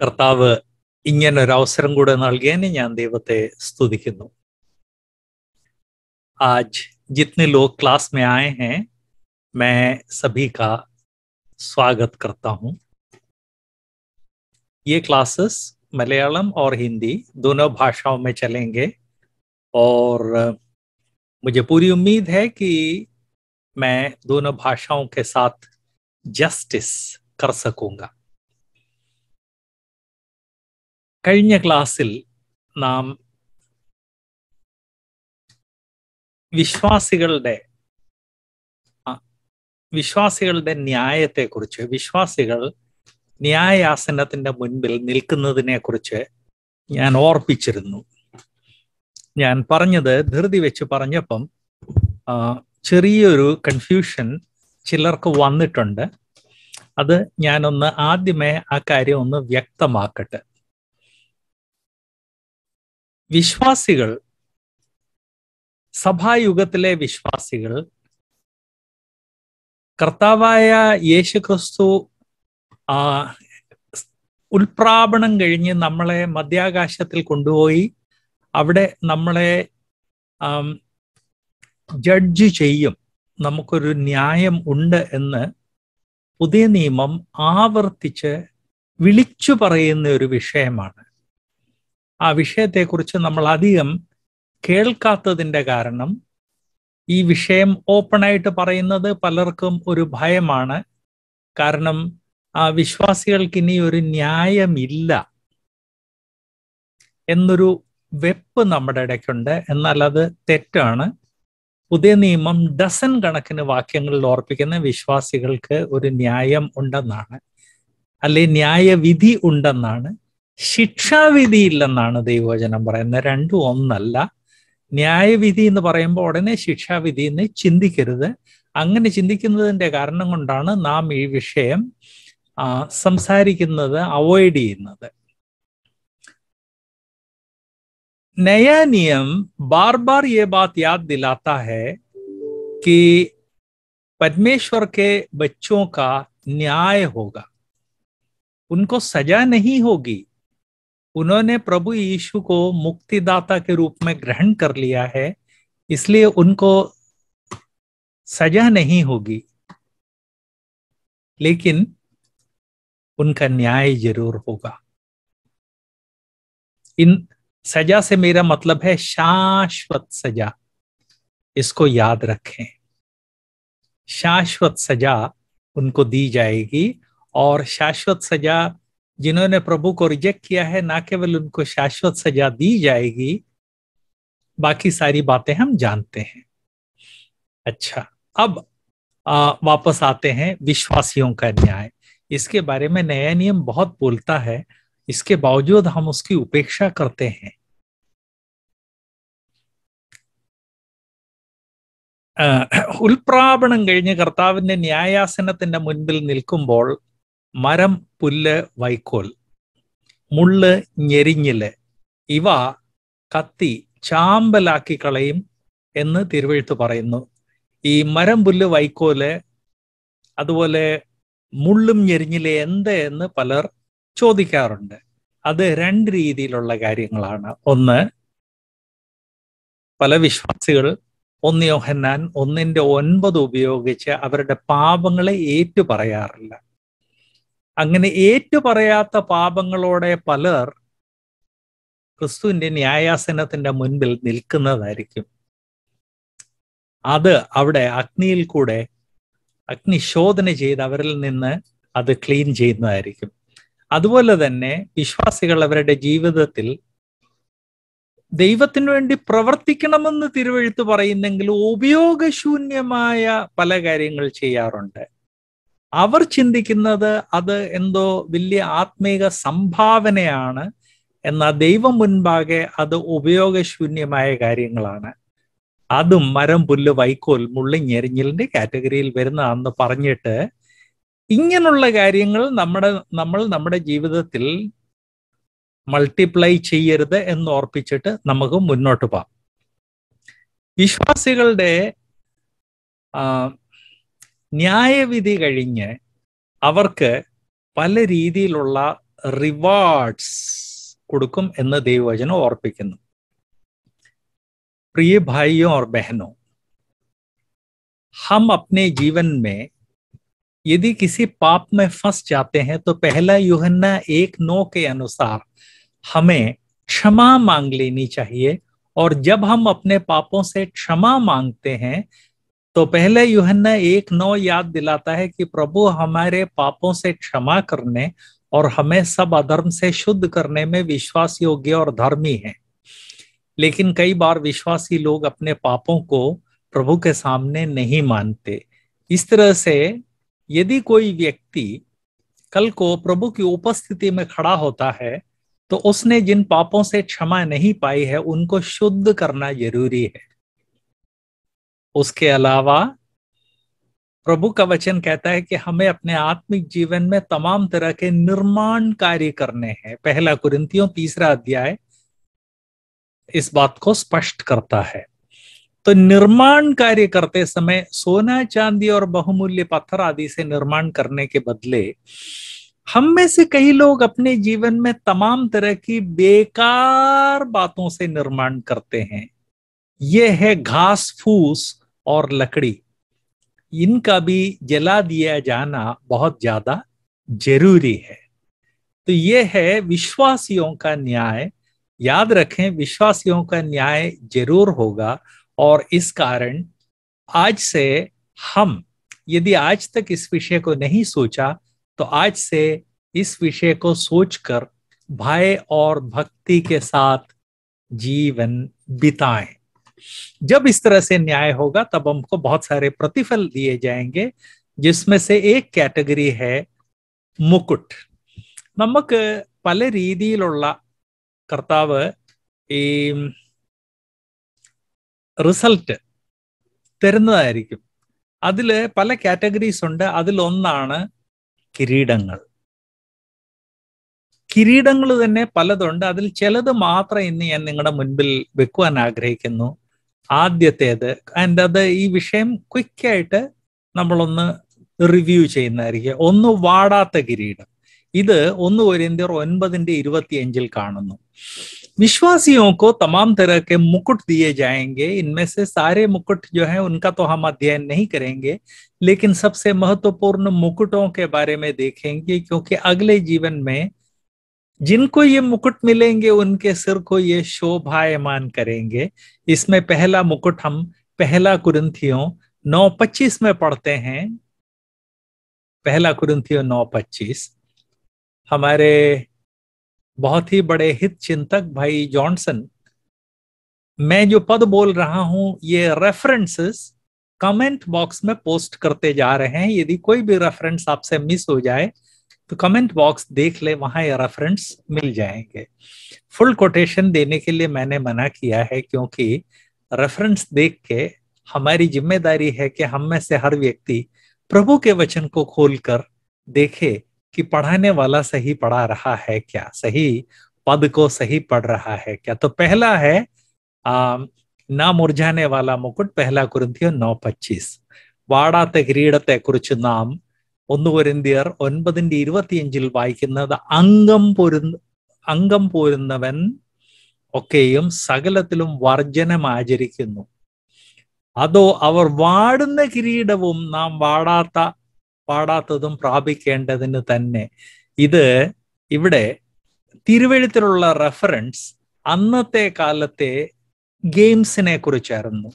കർത്താവ് ഇങ്ങനൊരവസരം കൂടെ നൽകിയതിന് ഞാൻ ദൈവത്തെ സ്തുതിക്കുന്നു आज जितने लोग क्लास में आए हैं मैं सभी का स्वागत करता हूं ये क्लासेस मलयालम और हिंदी दोनों भाषाओं में चलेंगे और मुझे पूरी उम्मीद है कि मैं दोनों भाषाओं के साथ जस्टिस कर सकूंगा കഴിഞ്ഞ ക്ലാസ്സിൽ നാം വിശ്വാസികളുടെ വിശ്വാസികളുടെ ന്യായത്തെക്കുറിച്ച് വിശ്വാസികൾ ന്യായാസനത്തിന്റെ മുൻപിൽ നിൽക്കുന്നതിനെ കുറിച്ച് ഞാൻ ഓർപ്പിച്ചിരുന്നു ഞാൻ പറഞ്ഞത് ധൃതി വെച്ച് പറഞ്ഞപ്പം ചെറിയൊരു കൺഫ്യൂഷൻ ചിലർക്ക് വന്നിട്ടുണ്ട് അത് ഞാനൊന്ന് ആദ്യമേ ആ കാര്യം ഒന്ന് വ്യക്തമാക്കട്ടെ വിശ്വാസികൾ സഭായുഗത്തിലെ വിശ്വാസികൾ കർത്താവായ യേശു ക്രിസ്തു ആ ഉൽപ്രാപണം കഴിഞ്ഞ് നമ്മളെ മധ്യാകാശത്തിൽ കൊണ്ടുപോയി അവിടെ നമ്മളെ ജഡ്ജ് ചെയ്യും നമുക്കൊരു ന്യായം ഉണ്ട് എന്ന് പുതിയ നിയമം ആവർത്തിച്ച് വിളിച്ചു പറയുന്ന ഒരു വിഷയമാണ് ആ വിഷയത്തെക്കുറിച്ച് നമ്മൾ അധികം കേൾക്കാത്തതിൻ്റെ കാരണം ഈ വിഷയം ഓപ്പണായിട്ട് പറയുന്നത് പലർക്കും ഒരു ഭയമാണ് കാരണം ആ വിശ്വാസികൾക്ക് ഇനി ഒരു ന്യായമില്ല എന്നൊരു വെപ്പ് നമ്മുടെ ഇടയ്ക്കുണ്ട് എന്നാൽ അത് തെറ്റാണ് പുതിയ നിയമം ഡസൻ കണക്കിന് വാക്യങ്ങളിൽ ഓർപ്പിക്കുന്ന വിശ്വാസികൾക്ക് ഒരു ന്യായം ഉണ്ടെന്നാണ് അല്ലെ ന്യായവിധി ഉണ്ടെന്നാണ് ശിക്ഷാവിധിയില്ലെന്നാണ് ദൈവവചനം പറയുന്നത് രണ്ടും ഒന്നല്ല ന്യായവിധി എന്ന് പറയുമ്പോൾ ഉടനെ ശിക്ഷാവിധി എന്ന് ചിന്തിക്കരുത് അങ്ങനെ ചിന്തിക്കുന്നതിൻ്റെ കാരണം കൊണ്ടാണ് നാം ഈ വിഷയം സംസാരിക്കുന്നത് അവോയ്ഡ് ചെയ്യുന്നത് नया नियम बार बार ये बात याद दिलाता है कि परमेश्वर के बच्चों का न्याय होगा उनको सजा नहीं उन्होंने प्रभु यीशु को मुक्तिदाता के रूप में ग्रहण कर लिया है इसलिए उनको सजा नहीं होगी लेकिन उनका न्याय जरूर होगा इन सजा से मेरा मतलब है शाश्वत सजा इसको याद रखें शाश्वत सजा उनको दी जाएगी और शाश्वत सजा जिन्होंने प्रभु को रिजेक्ट किया है ना केवल उनको शाश्वत सजा दी जाएगी बाकी सारी बातें हम जानते हैं अच्छा अब आ, वापस आते हैं विश्वासियों का न्याय इसके बारे में नया नियम बहुत बोलता है इसके बावजूद हम उसकी उपेक्षा करते हैं ഉൽപ്രാപണം കഴിഞ്ഞ് കർത്താവിന്റെ ന്യായാസനത്തിന്റെ മുൻപിൽ നിൽക്കുമ്പോൾ മരം പുല്ല് വൈക്കോൽ മുള്ള് ഞെരിഞ്ഞില് ഇവ കത്തി ചാമ്പലാക്കി കളയും എന്ന് തിരുവഴുത്ത് പറയുന്നു ഈ മരം പുല്ല് വൈക്കോല് അതുപോലെ മുള്ളും ഞെരിഞ്ഞില് എന്ത് എന്ന് പലർ ചോദിക്കാറുണ്ട് അത് രണ്ട് രീതിയിലുള്ള കാര്യങ്ങളാണ് ഒന്ന് പല വിശ്വാസികൾ ഒന്നിയോഹന്നാൻ യോഹന്നാൻ ഒന്നിന്റെ ഒൻപത് ഉപയോഗിച്ച് അവരുടെ പാപങ്ങളെ ഏറ്റു പറയാറില്ല അങ്ങനെ ഏറ്റുപറയാത്ത പാപങ്ങളോടെ പലർ ക്രിസ്തുവിന്റെ ന്യായാസനത്തിന്റെ മുൻപിൽ നിൽക്കുന്നതായിരിക്കും അത് അവിടെ അഗ്നിയിൽ കൂടെ അഗ്നിശോധന ചെയ്ത് അവരിൽ നിന്ന് അത് ക്ലീൻ ചെയ്യുന്നതായിരിക്കും അതുപോലെ തന്നെ വിശ്വാസികൾ അവരുടെ ജീവിതത്തിൽ ദൈവത്തിനു വേണ്ടി പ്രവർത്തിക്കണമെന്ന് തിരുവഴുത്ത് പറയുന്നെങ്കിലും ഉപയോഗശൂന്യമായ പല കാര്യങ്ങൾ ചെയ്യാറുണ്ട് അവർ ചിന്തിക്കുന്നത് അത് എന്തോ വലിയ ആത്മീക സംഭാവനയാണ് എന്നാൽ ദൈവം മുൻപാകെ അത് ഉപയോഗശൂന്യമായ കാര്യങ്ങളാണ് അതും മരം പുല്ല് വൈക്കോൽ മുള്ളിഞ്ഞെരിഞ്ഞിലിന്റെ കാറ്റഗറിയിൽ വരുന്നതാണെന്ന് പറഞ്ഞിട്ട് ഇങ്ങനെയുള്ള കാര്യങ്ങൾ നമ്മുടെ നമ്മൾ നമ്മുടെ ജീവിതത്തിൽ മൾട്ടിപ്ലൈ ചെയ്യരുത് എന്ന് ഓർപ്പിച്ചിട്ട് നമുക്ക് മുന്നോട്ട് പോകാം വിശ്വാസികളുടെ न्याय विधि कई पल രീതിയിലുള്ള ओर्प प्रिय भाइयों और बहनों हम अपने जीवन में यदि किसी पाप में फंस जाते हैं तो पहला युहन्ना एक नौ के अनुसार हमें क्षमा मांग लेनी चाहिए और जब हम अपने पापों से क्षमा मांगते हैं तो पहले यूहन्ना एक नौ याद दिलाता है कि प्रभु हमारे पापों से क्षमा करने और हमें सब अधर्म से शुद्ध करने में विश्वास योग्य और धर्मी है लेकिन कई बार विश्वासी लोग अपने पापों को प्रभु के सामने नहीं मानते इस तरह से यदि कोई व्यक्ति कल को प्रभु की उपस्थिति में खड़ा होता है तो उसने जिन पापों से क्षमा नहीं पाई है उनको शुद्ध करना जरूरी है उसके अलावा प्रभु का वचन कहता है कि हमें अपने आत्मिक जीवन में तमाम तरह के निर्माण कार्य करने हैं पहला कुरिंतियों तीसरा अध्याय इस बात को स्पष्ट करता है तो निर्माण कार्य करते समय सोना चांदी और बहुमूल्य पत्थर आदि से निर्माण करने के बदले हम में से कई लोग अपने जीवन में तमाम तरह की बेकार बातों से निर्माण करते हैं यह है घास फूस और लकड़ी इनका भी जला दिया जाना बहुत ज्यादा जरूरी है तो ये है विश्वासियों का न्याय याद रखें विश्वासियों का न्याय जरूर होगा और इस कारण आज से हम यदि आज तक इस विषय को नहीं सोचा तो आज से इस विषय को सोचकर भय और भक्ति के साथ जीवन बिताएं जब इस तरह से न्याय होगा तब हमको बहुत सारे प्रतिफल दिए जाएंगे जिसमें से एक കാറ്റഗറി ഹെ മുക്കുട്ട് നമുക്ക് പല രീതിയിലുള്ള കർത്താവ് ഈ റിസൾട്ട് തരുന്നതായിരിക്കും അതിൽ പല കാറ്റഗറീസ് ഉണ്ട് അതിലൊന്നാണ് കിരീടങ്ങൾ കിരീടങ്ങൾ തന്നെ പലതുണ്ട് അതിൽ ചിലത് മാത്രം ഇന്ന് ഞാൻ നിങ്ങളുടെ മുൻപിൽ വെക്കുവാൻ ആഗ്രഹിക്കുന്നു ആദ്യത്തേത് ആൻഡ് അത് ഈ വിഷയം ക്വിക്കായിട്ട് നമ്മളൊന്ന് റിവ്യൂ ചെയ്യുന്നതായിരിക്കും ഒന്ന് വാടാത്ത കിരീടം ഇത് ഒന്ന് ഒരിന്ത്യർ ഒൻപതിന്റെ ഇരുപത്തിയഞ്ചിൽ കാണുന്നു വിശ്വാസിയോക്കോ को तमाम तरह के मुकुट दिए जाएंगे इनमें से सारे मुकुट जो है उनका तो हम अध्ययन नहीं करेंगे लेकिन सबसे महत्वपूर्ण मुकुटों के बारे में देखेंगे क्योंकि अगले जीवन में जिनको ये मुकुट मिलेंगे उनके सिर को ये शोभायमान करेंगे इसमें पहला मुकुट हम पहला कुरंथियों नौ पच्चीस में पढ़ते हैं पहला कुरंथियों नौ पच्चीस हमारे बहुत ही बड़े हित चिंतक भाई जॉनसन मैं जो पद बोल रहा हूं ये रेफरेंसेस कमेंट बॉक्स में पोस्ट करते जा रहे हैं यदि कोई भी रेफरेंस आपसे मिस हो जाए तो कमेंट बॉक्स देख ले वहां ये रेफरेंस मिल जाएंगे फुल कोटेशन देने के लिए मैंने मना किया है क्योंकि रेफरेंस देख के हमारी जिम्मेदारी है कि हम में से हर व्यक्ति प्रभु के वचन को खोलकर देखे कि पढ़ाने वाला सही पढ़ा रहा है क्या सही पद को सही पढ़ रहा है क्या तो पहला है आ, ना मुरझाने वाला मुकुट पहला कुरुंथियो नौ पच्चीस वाड़ा तक क्रीडते कुछ नाम ഒന്ന് പൊരുന്തിയർ ഒൻപതിന്റെ ഇരുപത്തിയഞ്ചിൽ വായിക്കുന്നത് അംഗം പൊരു അംഗം പോരുന്നവൻ ഒക്കെയും സകലത്തിലും വർജനം ആചരിക്കുന്നു അതോ അവർ വാടുന്ന കിരീടവും നാം വാടാത്ത പാടാത്തതും പ്രാപിക്കേണ്ടതിന് തന്നെ ഇത് ഇവിടെ തിരുവഴുത്തിലുള്ള റെഫറൻസ് അന്നത്തെ കാലത്തെ ഗെയിംസിനെ കുറിച്ചായിരുന്നു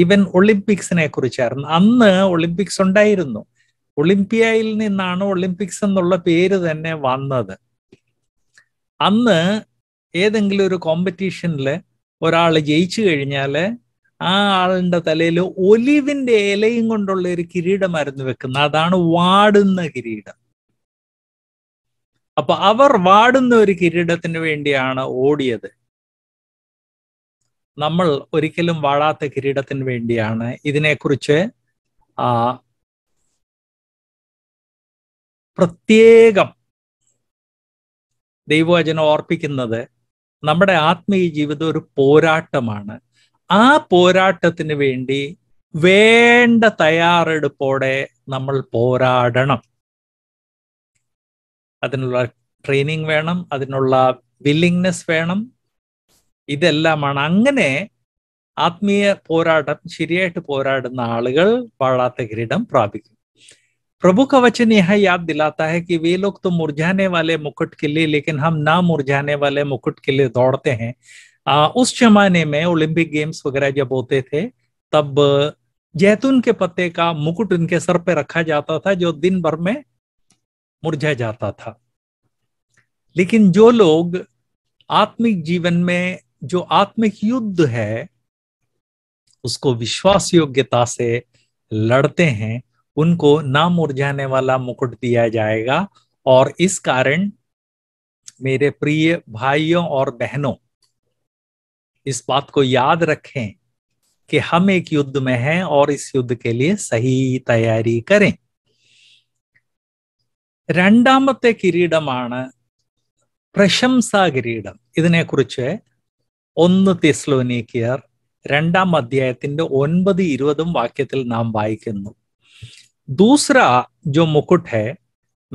ഈവൻ ഒളിമ്പിക്സിനെ കുറിച്ചായിരുന്നു അന്ന് ഒളിമ്പിക്സ് ഉണ്ടായിരുന്നു ഒളിമ്പിയയിൽ നിന്നാണ് ഒളിമ്പിക്സ് എന്നുള്ള പേര് തന്നെ വന്നത് അന്ന് ഏതെങ്കിലും ഒരു കോമ്പറ്റീഷനിൽ ഒരാൾ ജയിച്ചു കഴിഞ്ഞാൽ ആ ആളിൻ്റെ തലയിൽ ഒലിവിൻ്റെ ഇലയും കൊണ്ടുള്ള ഒരു കിരീടമായിരുന്നു വെക്കുന്ന അതാണ് വാടുന്ന കിരീടം അപ്പൊ അവർ വാടുന്ന ഒരു കിരീടത്തിന് വേണ്ടിയാണ് ഓടിയത് നമ്മൾ ഒരിക്കലും വാടാത്ത കിരീടത്തിന് വേണ്ടിയാണ് ഇതിനെക്കുറിച്ച് പ്രത്യേകം ദൈവവചനം ഓർപ്പിക്കുന്നത് നമ്മുടെ ആത്മീയ ജീവിതം ഒരു പോരാട്ടമാണ് ആ പോരാട്ടത്തിന് വേണ്ടി വേണ്ട തയ്യാറെടുപ്പോടെ നമ്മൾ പോരാടണം അതിനുള്ള ട്രെയിനിങ് വേണം അതിനുള്ള വില്ലിങ്നെസ് വേണം ഇതെല്ലാമാണ് അങ്ങനെ ആത്മീയ പോരാട്ടം ശരിയായിട്ട് പോരാടുന്ന ആളുകൾ വാഴാത്ത കിരീടം പ്രാപിക്കും प्रभु का वचन यह याद दिलाता है कि वे लोग तो मुरझाने वाले मुकुट के लिए लेकिन हम ना मुरझाने वाले मुकुट के लिए दौड़ते हैं आ, उस जमाने में ओलंपिक गेम्स वगैरह जब होते थे तब जैतून के पत्ते का मुकुट उनके सर पे रखा जाता था जो दिन भर में मुरझा जाता था लेकिन जो लोग आत्मिक जीवन में जो आत्मिक युद्ध है उसको विश्वास योग्यता से लड़ते हैं उनको ना मुरझाने वाला मुकुट दिया जाएगा और इस कारण मेरे प्रिय भाइयों और बहनों इस बात को याद रखें कि हम एक युद्ध में हैं और इस युद्ध के लिए सही तैयारी करें രണ്ടാമത്തെ കിരീടമാണ് പ്രശംസാ കിരീടം ഇതിനെക്കുറിച്ച് ഒന്ന് തെസ്ലോനിക്കിയർ രണ്ടാം അധ്യായത്തിന്റെ ഒൻപത് ഇരുപതും വാക്യത്തിൽ നാം വായിക്കുന്നു दूसरा जो मुकुट है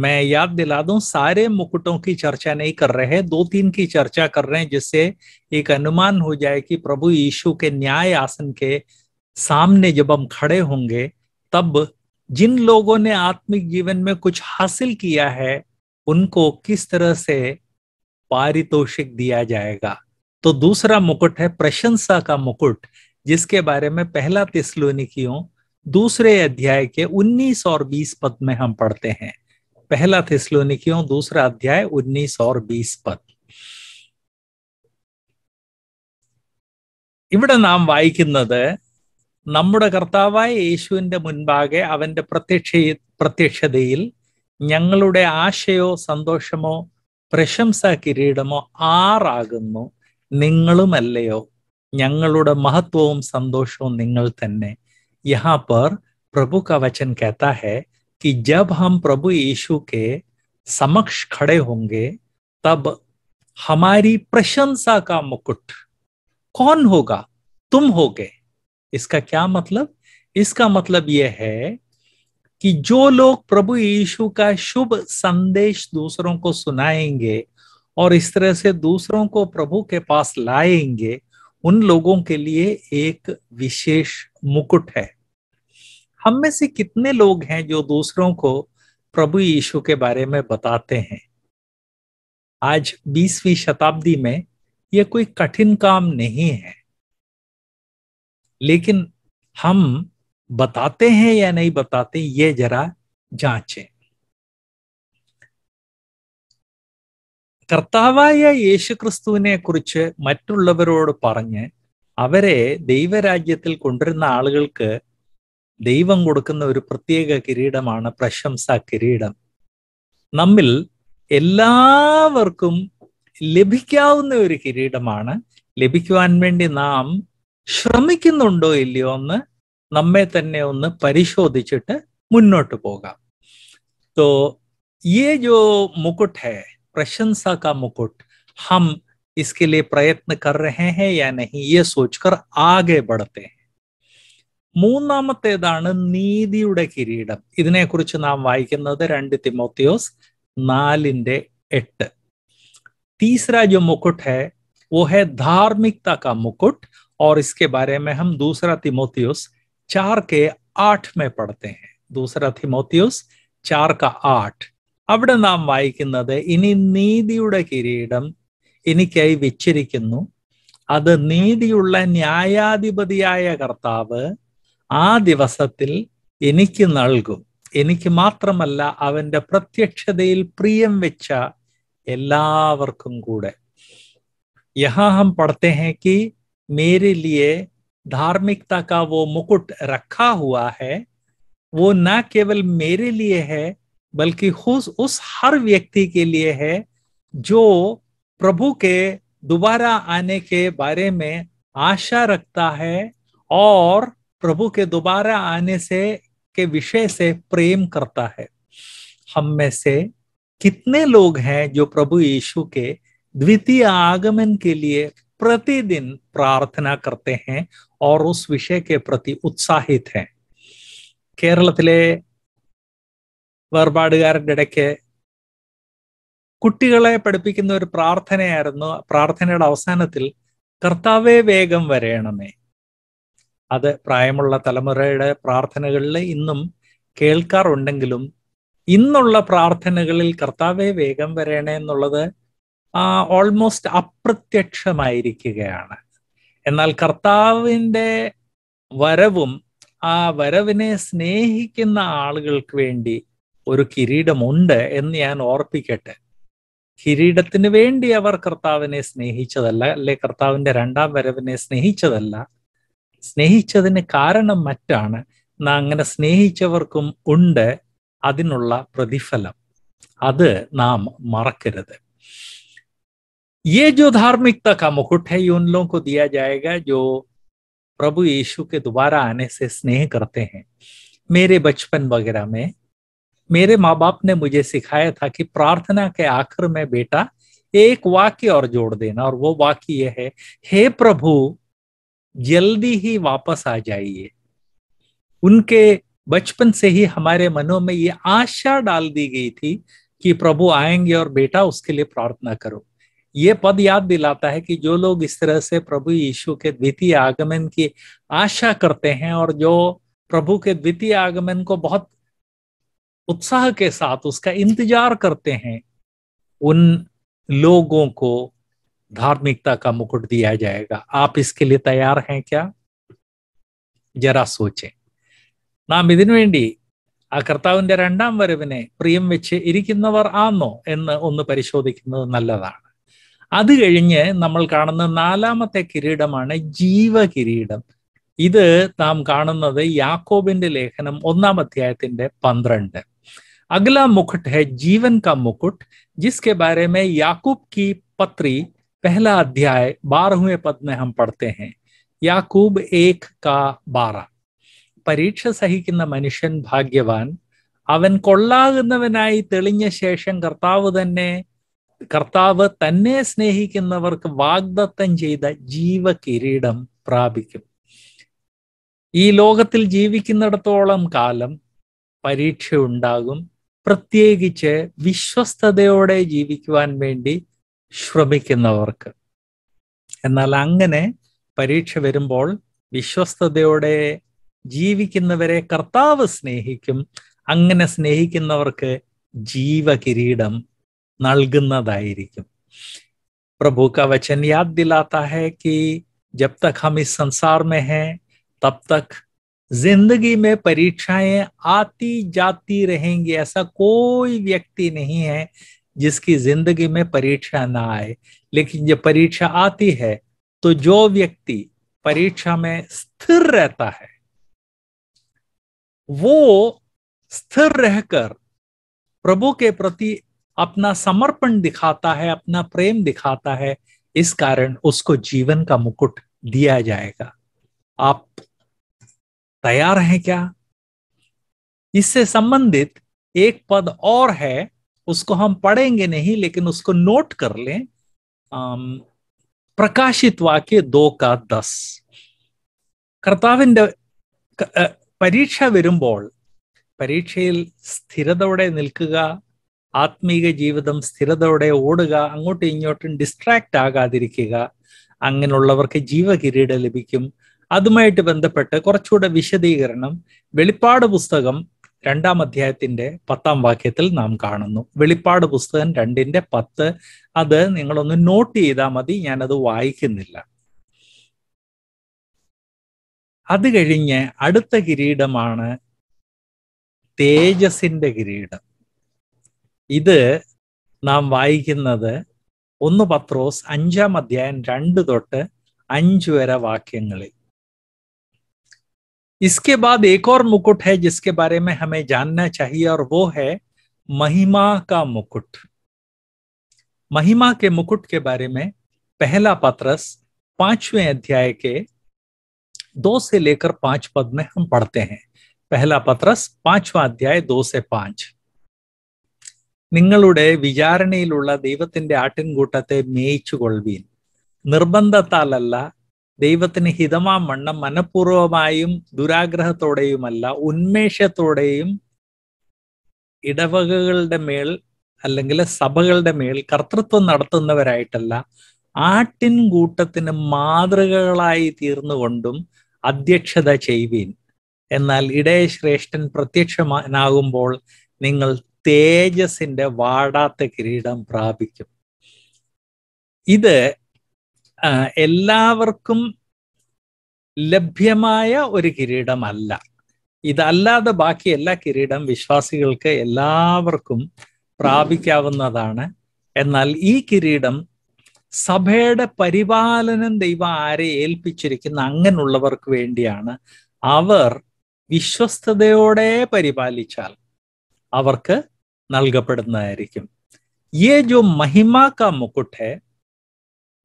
मैं याद दिला दूं सारे मुकुटों की चर्चा नहीं कर रहे हैं दो तीन की चर्चा कर रहे हैं जिससे एक अनुमान हो जाए कि प्रभु यीशु के न्याय आसन के सामने जब हम खड़े होंगे तब जिन लोगों ने आत्मिक जीवन में कुछ हासिल किया है उनको किस तरह से पारितोषिक दिया जाएगा तो दूसरा मुकुट है प्रशंसा का मुकुट जिसके बारे में पहला तिस्लोनिकियों दूसरे अध्याय के 19 और 20 पद में हम पढ़ते हैं पहला थिस्लोनिकियों दूसरा अध्याय 19 और 20 पद ഇവിടെ നാം വായിക്കുന്നത് നമ്മുടെ കർത്താവായ യേശുവിന്റെ മുൻപാകെ അവന്റെ പ്രത്യക്ഷ പ്രത്യക്ഷതയിൽ ഞങ്ങളുടെ ആശയോ സന്തോഷമോ പ്രശംസ കിരീടമോ ആറാകുന്നു നിങ്ങളുമല്ലയോ ഞങ്ങളുടെ മഹത്വവും സന്തോഷവും നിങ്ങൾ തന്നെ यहाँ पर प्रभु का वचन कहता है कि जब हम प्रभु यीशु के समक्ष खड़े होंगे तब हमारी प्रशंसा का मुकुट कौन होगा तुम होगे इसका क्या मतलब इसका मतलब यह है कि जो लोग प्रभु यीशु का शुभ संदेश दूसरों को सुनाएंगे और इस तरह से दूसरों को प्रभु के पास लाएंगे उन लोगों के लिए एक विशेष मुकुट है हम में से कितने लोग हैं जो दूसरों को प्रभु यीशु के बारे में बताते हैं आज 20वीं शताब्दी में यह कोई कठिन काम नहीं है लेकिन हम बताते हैं या नहीं बताते ये जरा जांचें കർത്താവായ യേശുക്രിസ്തുവിനെ കുറിച്ച് മറ്റുള്ളവരോട് പറഞ്ഞ് അവരെ ദൈവരാജ്യത്തിൽ കൊണ്ടുവരുന്ന ആളുകൾക്ക് ദൈവം കൊടുക്കുന്ന ഒരു പ്രത്യേക കിരീടമാണ് പ്രശംസാ കിരീടം നമ്മിൽ എല്ലാവർക്കും ലഭിക്കാവുന്ന ഒരു കിരീടമാണ് ലഭിക്കുവാൻ വേണ്ടി നാം ശ്രമിക്കുന്നുണ്ടോ ഇല്ലയോ എന്ന് നമ്മെ തന്നെ ഒന്ന് പരിശോധിച്ചിട്ട് മുന്നോട്ട് പോകാം तो ഈ जो मुकुट है प्रशंसा का मुकुट हम इसके लिए പ്രയത്ന कर रहे हैं या नहीं ये सोचकर आगे बढ़ते हैं മൂന്നാമത്തേതാണ് നീതിയുടെ കിരീടം ഇതിനെക്കുറിച്ച് നാം വായിക്കുന്നത് രണ്ട് തിമോത്തിയോസ് നാലിന്റെ എട്ട് तीसरा जो मुकुट है वो है धार्मिकता का मुकुट और इसके बारे में हम दूसरा तिमोतियस चार के आठ में पढ़ते हैं दूसरा തിമോത്തിയോസ് ചാർ ക ആട്ട് അവിടെ നാം വായിക്കുന്നത് ഇനി നീതിയുടെ കിരീടം എനിക്കായി വെച്ചിരിക്കുന്നു അത് നീതിയുള്ള ന്യായാധിപതിയായ കർത്താവ് ആ ദിവസത്തിൽ എനിക്ക് നൽകും എനിക്ക് മാത്രമല്ല അവന്റെ പ്രത്യക്ഷതയിൽ പ്രിയം വെച്ച എല്ലാവർക്കും കൂടെ യഹാഹം हम पढ़ते हैं कि मेरे लिए धार्मिकता का वो मुकुट रखा हुआ है वो ലിയെ केवल मेरे लिए है बल्कि उस उस हर व्यक्ति के लिए है जो प्रभु के दोबारा आने के बारे में आशा रखता है और प्रभु के दोबारा आने से के विषय से प्रेम करता है हम में से कितने लोग हैं जो प्रभु यीशु के द्वितीय आगमन के लिए प्रतिदिन प्रार्थना करते हैं और उस विषय के प्रति उत्साहित हैं കേരളത്തിലെ വേർപാടുകാരുടെ ഇടയ്ക്ക് കുട്ടികളെ പഠിപ്പിക്കുന്ന ഒരു പ്രാർത്ഥനയായിരുന്നു പ്രാർത്ഥനയുടെ അവസാനത്തിൽ കർത്താവെ വേഗം വരയണമേ അത് പ്രായമുള്ള തലമുറയുടെ പ്രാർത്ഥനകളിൽ ഇന്നും കേൾക്കാറുണ്ടെങ്കിലും ഇന്നുള്ള പ്രാർത്ഥനകളിൽ കർത്താവെ വേഗം വരണേ എന്നുള്ളത് ഓൾമോസ്റ്റ് അപ്രത്യക്ഷമായിരിക്കുകയാണ് എന്നാൽ കർത്താവിൻ്റെ വരവും ആ വരവിനെ സ്നേഹിക്കുന്ന ആളുകൾക്ക് വേണ്ടി ഒരു കിരീടമുണ്ട് എന്ന് ഞാൻ ഓർപ്പിക്കട്ടെ കിരീടത്തിന് വേണ്ടി അവർ കർത്താവിനെ സ്നേഹിച്ചതല്ല അല്ലെ കർത്താവിന്റെ രണ്ടാം വരവിനെ സ്നേഹിച്ചതല്ല സ്നേഹിച്ചതിന് കാരണം മറ്റാണ് നാം അങ്ങനെ സ്നേഹിച്ചവർക്കും ഉണ്ട് അതിനുള്ള പ്രതിഫലം അത് നാം മറക്കരുത് ये ജോ ധാർമ്മികത का मुकुट है ये उन लोगों को दिया जाएगा जो प्रभु यीशु के दोबारा आने से स्नेह करते हैं मेरे मेरे माँ बाप ने मुझे सिखाया था कि प्रार्थना के आखिर में बेटा एक वाक्य और जोड़ देना और वो वाक्य यह है हे प्रभु जल्दी ही वापस आ जाइए उनके बचपन से ही हमारे मनों में ये आशा डाल दी गई थी कि प्रभु आएंगे और बेटा उसके लिए प्रार्थना करो ये पद याद दिलाता है कि जो लोग इस तरह से प्रभु यीशु के द्वितीय आगमन की आशा करते हैं और जो प्रभु के द्वितीय आगमन को बहुत उत्साह के साथ उसका इंतजार करते हैं उन लोगों को धार्मिकता का मुकुट दिया जाएगा आप इसके लिए तैयार हैं क्या ജരാ സൂചെ നാം ഇതിനുവേണ്ടി ആ കർത്താവിന്റെ രണ്ടാം വരവിനെ പ്രിയം വെച്ച് ഇരിക്കുന്നവർ ആണോ എന്ന് ഒന്ന് പരിശോധിക്കുന്നത് നല്ലതാണ് അത് കഴിഞ്ഞ് നമ്മൾ കാണുന്ന നാലാമത്തെ കിരീടമാണ് ജീവകിരീടം ഇത് നാം കാണുന്നത് യാക്കോബിന്റെ ലേഖനം ഒന്നാം അധ്യായത്തിന്റെ പന്ത്രണ്ട് अगला मुकुट है जीवन का मुकुट जिसके बारे में याकूब की पत्री पहला अध्याय बारहवें पद में हम पढ़ते हैं याकूब एक का बारह പരീക്ഷ സഹിക്കുന്ന മനുഷ്യൻ ഭാഗ്യവാൻ അവൻ കൊള്ളാകുന്നവനായി തെളിഞ്ഞ ശേഷം കർത്താവ് തന്നെ കർത്താവ് തന്നെ സ്നേഹിക്കുന്നവർക്ക് വാഗ്ദത്തം ചെയ്ത ജീവകിരീടം പ്രാപിക്കും ഈ ലോകത്തിൽ ജീവിക്കുന്നിടത്തോളം കാലം പരീക്ഷ ഉണ്ടാകും പ്രത്യേകിച്ച് വിശ്വസ്തയോടെ ജീവിക്കുവാൻ വേണ്ടി ശ്രമിക്കുന്നവർക്ക് എന്നാൽ അങ്ങനെ പരീക്ഷ വരുമ്പോൾ വിശ്വസ്തയോടെ ജീവിക്കുന്നവരെ കർത്താവ് സ്നേഹിക്കും അങ്ങനെ സ്നേഹിക്കുന്നവർക്ക് ജീവകിരീടം നൽകുന്നതായിരിക്കും प्रभु का वचन याद दिलाता है कि जब तक हम इस संसार में हैं तब तक जिंदगी में परीक्षाएं आती जाती रहेंगी ऐसा कोई व्यक्ति नहीं है जिसकी जिंदगी में परीक्षा ना आए लेकिन जब परीक्षा आती है तो जो व्यक्ति परीक्षा में स्थिर रहता है वो स्थिर रहकर प्रभु के प्रति अपना समर्पण दिखाता है अपना प्रेम दिखाता है इस कारण उसको जीवन का मुकुट दिया जाएगा आप तैयार हैं क्या इससे संबंधित एक पद और है उसको हम पढ़ेंगे नहीं लेकिन उसको नोट कर लें പ്രകാശിത് दो का ദസ് കർത്താവിൻ്റെ പരീക്ഷ വരുമ്പോൾ പരീക്ഷയിൽ സ്ഥിരതയോടെ നിൽക്കുക ആത്മീക ജീവിതം സ്ഥിരതയോടെ ഓടുക അങ്ങോട്ടും ഇങ്ങോട്ടും ഡിസ്ട്രാക്റ്റ് ആകാതിരിക്കുക അങ്ങനെയുള്ളവർക്ക് ജീവകിരീടം ലഭിക്കും അതുമായിട്ട് ബന്ധപ്പെട്ട് കുറച്ചുകൂടെ വിശദീകരണം വെളിപ്പാട് പുസ്തകം രണ്ടാം അധ്യായത്തിന്റെ പത്താം വാക്യത്തിൽ നാം കാണുന്നു വെളിപ്പാട് പുസ്തകം രണ്ടിന്റെ പത്ത് അത് നിങ്ങളൊന്ന് നോട്ട് ചെയ്താൽ മതി ഞാനത് വായിക്കുന്നില്ല അത് കഴിഞ്ഞ് അടുത്ത കിരീടമാണ് തേജസിന്റെ കിരീടം ഇത് നാം വായിക്കുന്നത് ഒന്ന് പത്രോസ് അഞ്ചാം അധ്യായം രണ്ട് തൊട്ട് അഞ്ച് വരെ വാക്യങ്ങളിൽ इसके बाद एक और मुकुट है जिसके बारे में हमें जानना चाहिए और वो है महिमा का मुकुट महिमा के मुकुट के बारे में पहला पत्रस पांचवें अध्याय के दो से लेकर पांच पद में हम पढ़ते हैं पहला पत्रस पांचवा अध्याय दो से पांच നിങ്ങളുടെ വിചാരണയിലുള്ള ദൈവത്തിന്റെ ആട്ടിൻകൂട്ടത്തെ മേയിച്ചു കൊള്ളുവീൻ നിർബന്ധത്താലല്ല ദൈവത്തിന് ഹിതമാം വണ്ണം മനഃപൂർവമായും ദുരാഗ്രഹത്തോടെയുമല്ല ഉന്മേഷത്തോടെയും ഇടവകകളുടെ മേൽ അല്ലെങ്കിൽ സഭകളുടെ മേൽ കർത്തൃത്വം നടത്തുന്നവരായിട്ടല്ല ആട്ടിൻ കൂട്ടത്തിന് മാതൃകകളായി തീർന്നുകൊണ്ടും അധ്യക്ഷത ചെയ്യുവീൻ എന്നാൽ ഇടയശ്രേഷ്ഠൻ പ്രത്യക്ഷമാനാകുമ്പോൾ നിങ്ങൾ തേജസിന്റെ വാടാത്ത കിരീടം പ്രാപിക്കും ഇത് എല്ലാവർക്കും ലഭ്യമായ ഒരു കിരീടമല്ല ഇതല്ലാതെ ബാക്കി എല്ലാ കിരീടം വിശ്വാസികൾക്ക് എല്ലാവർക്കും പ്രാപിക്കാവുന്നതാണ് എന്നാൽ ഈ കിരീടം സഭയുടെ പരിപാലനം ദൈവം ആരെ ഏൽപ്പിച്ചിരിക്കുന്ന അങ്ങനെയുള്ളവർക്ക് വേണ്ടിയാണ് അവർ വിശ്വസ്തയോടെ പരിപാലിച്ചാൽ അവർക്ക് നൽകപ്പെടുന്നതായിരിക്കും ഈ जो മഹിമാക്ക മുക്കുട്ടെ है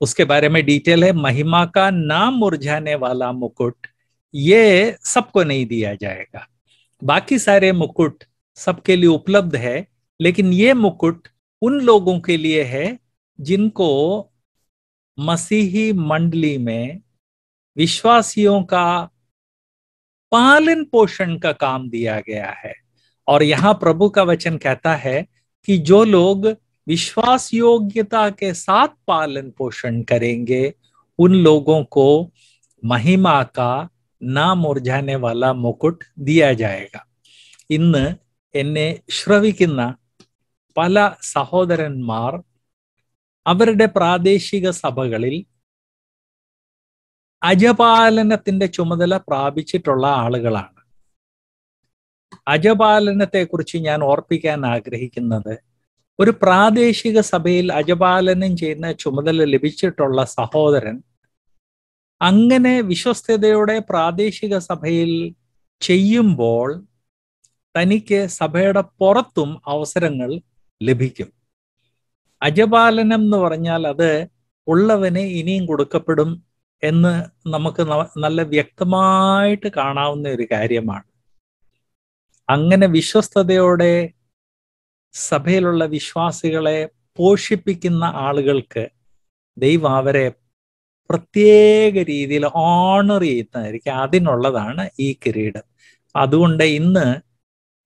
उसके बारे में डिटेल है महिमा का नाम मुरझाने वाला मुकुट ये सबको नहीं दिया जाएगा बाकी सारे मुकुट सबके लिए उपलब्ध है लेकिन ये मुकुट उन लोगों के लिए है जिनको मसीही मंडली में विश्वासियों का पालन पोषण का काम दिया गया है और यहां प्रभु का वचन कहता है कि जो लोग विश्वास योग्यता के साथ पालन पोषण करेंगे उन लोगों को महिमा का ना मुरझाने वाला मुकुट दिया जाएगा ഇന്ന് എന്നെ ശ്രവിക്കുന്ന പല സഹോദരന്മാർ അവരുടെ പ്രാദേശിക സഭകളിൽ അജപാലനത്തിന്റെ ചുമതല പ്രാപിച്ചിട്ടുള്ള ആളുകളാണ് അജപാലനത്തെക്കുറിച്ച് ഞാൻ ഓർപ്പിക്കാൻ ആഗ്രഹിക്കുന്നത് ഒരു പ്രാദേശിക സഭയിൽ അജപാലനം ചെയ്യുന്ന ചുമതല ലഭിച്ചിട്ടുള്ള സഹോദരൻ അങ്ങനെ വിശ്വസ്തയുടെ പ്രാദേശിക സഭയിൽ ചെയ്യുമ്പോൾ തനിക്ക് സഭയുടെ പുറത്തും അവസരങ്ങൾ ലഭിക്കും അജപാലനം എന്ന് പറഞ്ഞാൽ അത് ഉള്ളവന് ഇനിയും കൊടുക്കപ്പെടും എന്ന് നമുക്ക് നല്ല വ്യക്തമായിട്ട് കാണാവുന്ന ഒരു കാര്യമാണ് അങ്ങനെ വിശ്വസ്തയോടെ സഭയിലുള്ള വിശ്വാസികളെ പോഷിപ്പിക്കുന്ന ആളുകൾക്ക് ദൈവം അവരെ പ്രത്യേക രീതിയിൽ ഓണർ ചെയ്യുന്നതായിരിക്കും അതിനുള്ളതാണ് ഈ കിരീടം അതുകൊണ്ട് ഇന്ന്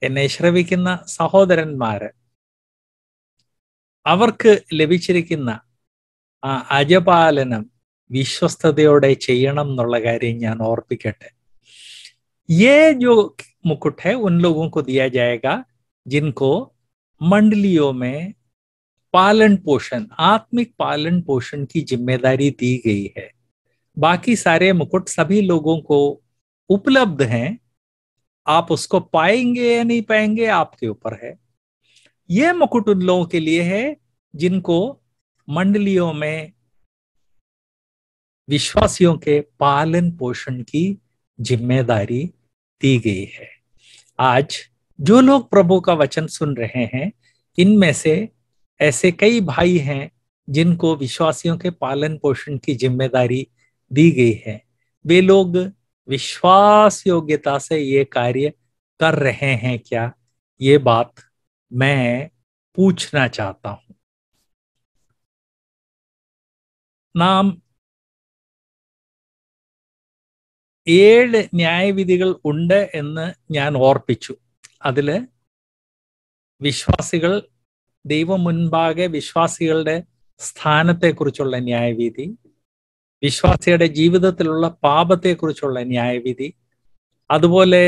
എന്നെ ശ്രവിക്കുന്ന സഹോദരന്മാര് അവർക്ക് ലഭിച്ചിരിക്കുന്ന ആ അജപാലനം വിശ്വസ്തയോടെ ചെയ്യണം എന്നുള്ള കാര്യം ഞാൻ ഓർപ്പിക്കട്ടെ ഏ जो मुकुट है उन लोगों को दिया जाएगा जिनको मंडलियों में पालन पोषण आत्मिक पालन पोषण की जिम्मेदारी दी गई है बाकी सारे मुकुट सभी लोगों को उपलब्ध हैं आप उसको पाएंगे या नहीं पाएंगे आपके ऊपर है यह मुकुट उन लोगों के लिए है जिनको मंडलियों में विश्वासियों के पालन पोषण की जिम्मेदारी दी गई है आज जो लोग प्रभु का वचन सुन रहे हैं इनमें से ऐसे कई भाई हैं जिनको विश्वासियों के पालन पोषण की जिम्मेदारी दी गई है वे लोग विश्वास योग्यता से ये कार्य कर रहे हैं क्या ये बात मैं पूछना चाहता हूं नाम ഏഴ് ന്യായവിധികൾ ഉണ്ട് എന്ന് ഞാൻ ഓർപ്പിച്ചു അതില് വിശ്വാസികൾ ദൈവം മുൻപാകെ വിശ്വാസികളുടെ സ്ഥാനത്തെക്കുറിച്ചുള്ള ന്യായവിധി വിശ്വാസിയുടെ ജീവിതത്തിലുള്ള പാപത്തെക്കുറിച്ചുള്ള ന്യായവിധി അതുപോലെ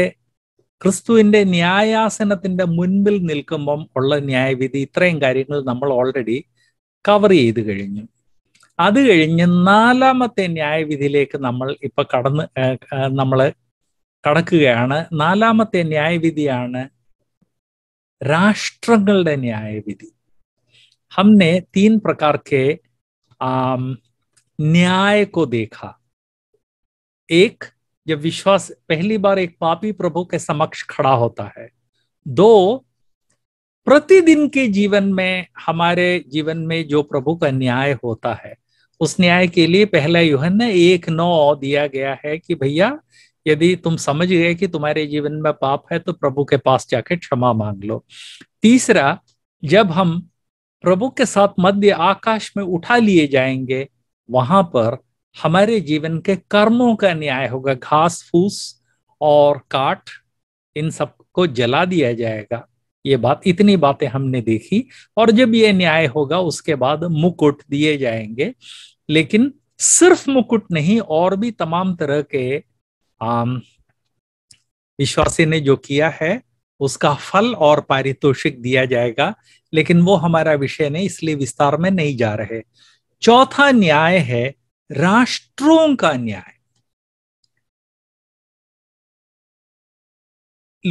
ക്രിസ്തുവിന്റെ ന്യായാസനത്തിന്റെ മുൻപിൽ നിൽക്കുമ്പം ഉള്ള ന്യായവിധി ഇത്രയും കാര്യങ്ങൾ നമ്മൾ ഓൾറെഡി കവർ ചെയ്ത് കഴിഞ്ഞു അത് കഴിഞ്ഞ് നാലാമത്തെ ന്യായവിധിയിലേക്ക് നമ്മൾ ഇപ്പൊ കടന്ന് നമ്മൾ न्याय നാലാമത്തെ राष्ट्र न्याय विधि हमने तीन प्रकार के आम, न्याय को देखा एक जब विश्वास पहली बार एक पापी प्रभु के समक्ष खड़ा होता है दो प्रतिदिन के जीवन में हमारे जीवन में जो प्रभु का न्याय होता है उस न्याय के लिए पहला युहन एक नौ दिया गया है कि भैया यदि तुम समझ गए कि तुम्हारे जीवन में पाप है तो प्रभु के पास जाके क्षमा मांग लो तीसरा जब हम प्रभु के साथ मध्य आकाश में उठा लिए जाएंगे वहां पर हमारे जीवन के कर्मों का न्याय होगा घास फूस और काट इन सबको जला दिया जाएगा ये बात इतनी बातें हमने देखी और जब ये न्याय होगा उसके बाद मुकुट दिए जाएंगे लेकिन सिर्फ मुकुट नहीं और भी तमाम तरह के विश्वासी ने जो किया है उसका फल और पारितोषिक दिया जाएगा लेकिन वो हमारा विषय नहीं इसलिए विस्तार में नहीं जा रहे चौथा न्याय है राष्ट्रों का न्याय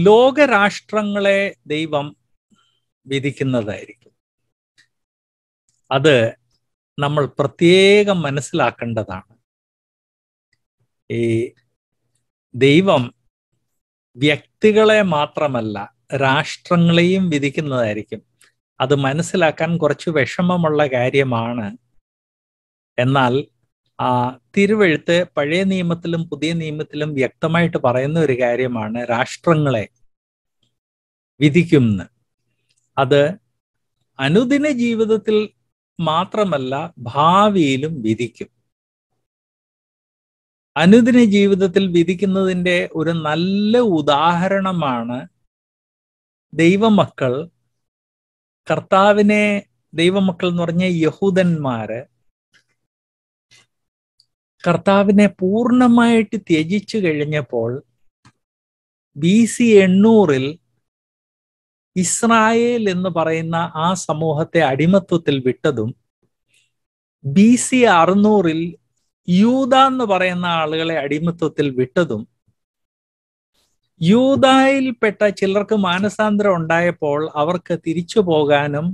लोक राष्ट्र दैव विधिक നമ്മൾ പ്രത്യേകം മനസ്സിലാക്കേണ്ടതാണ് ദൈവം വ്യക്തികളെ മാത്രമല്ല രാഷ്ട്രങ്ങളെയും വിധിക്കുന്നതായിരിക്കും അത് മനസ്സിലാക്കാൻ കുറച്ച് വിഷമമുള്ള കാര്യമാണ് എന്നാൽ ആ തിരുവഴുത്ത് പഴയ നിയമത്തിലും പുതിയ നിയമത്തിലും വ്യക്തമായിട്ട് പറയുന്ന ഒരു കാര്യമാണ് രാഷ്ട്രങ്ങളെ വിധിക്കുന്നു അത് അനുദിന ജീവിതത്തിൽ മാത്രമല്ല ഭാവിയിലും വിധിക്കും അനുദിന ജീവിതത്തിൽ വിധിക്കുന്നതിൻ്റെ ഒരു നല്ല ഉദാഹരണമാണ് ദൈവമക്കൾ കർത്താവിനെ ദൈവമക്കൾ എന്ന് പറഞ്ഞ യഹൂദന്മാര് കർത്താവിനെ പൂർണ്ണമായിട്ട് ത്യജിച്ചു കഴിഞ്ഞപ്പോൾ ബി സി എണ്ണൂറിൽ ഇസ്രായേൽ എന്ന് പറയുന്ന ആ സമൂഹത്തെ അടിമത്വത്തിൽ വിട്ടതും ബി സി അറുന്നൂറിൽ യൂത എന്ന് പറയുന്ന ആളുകളെ അടിമത്വത്തിൽ വിട്ടതും യൂതായിൽപ്പെട്ട ചിലർക്ക് മാനസാന്തരം ഉണ്ടായപ്പോൾ അവർക്ക് തിരിച്ചു പോകാനും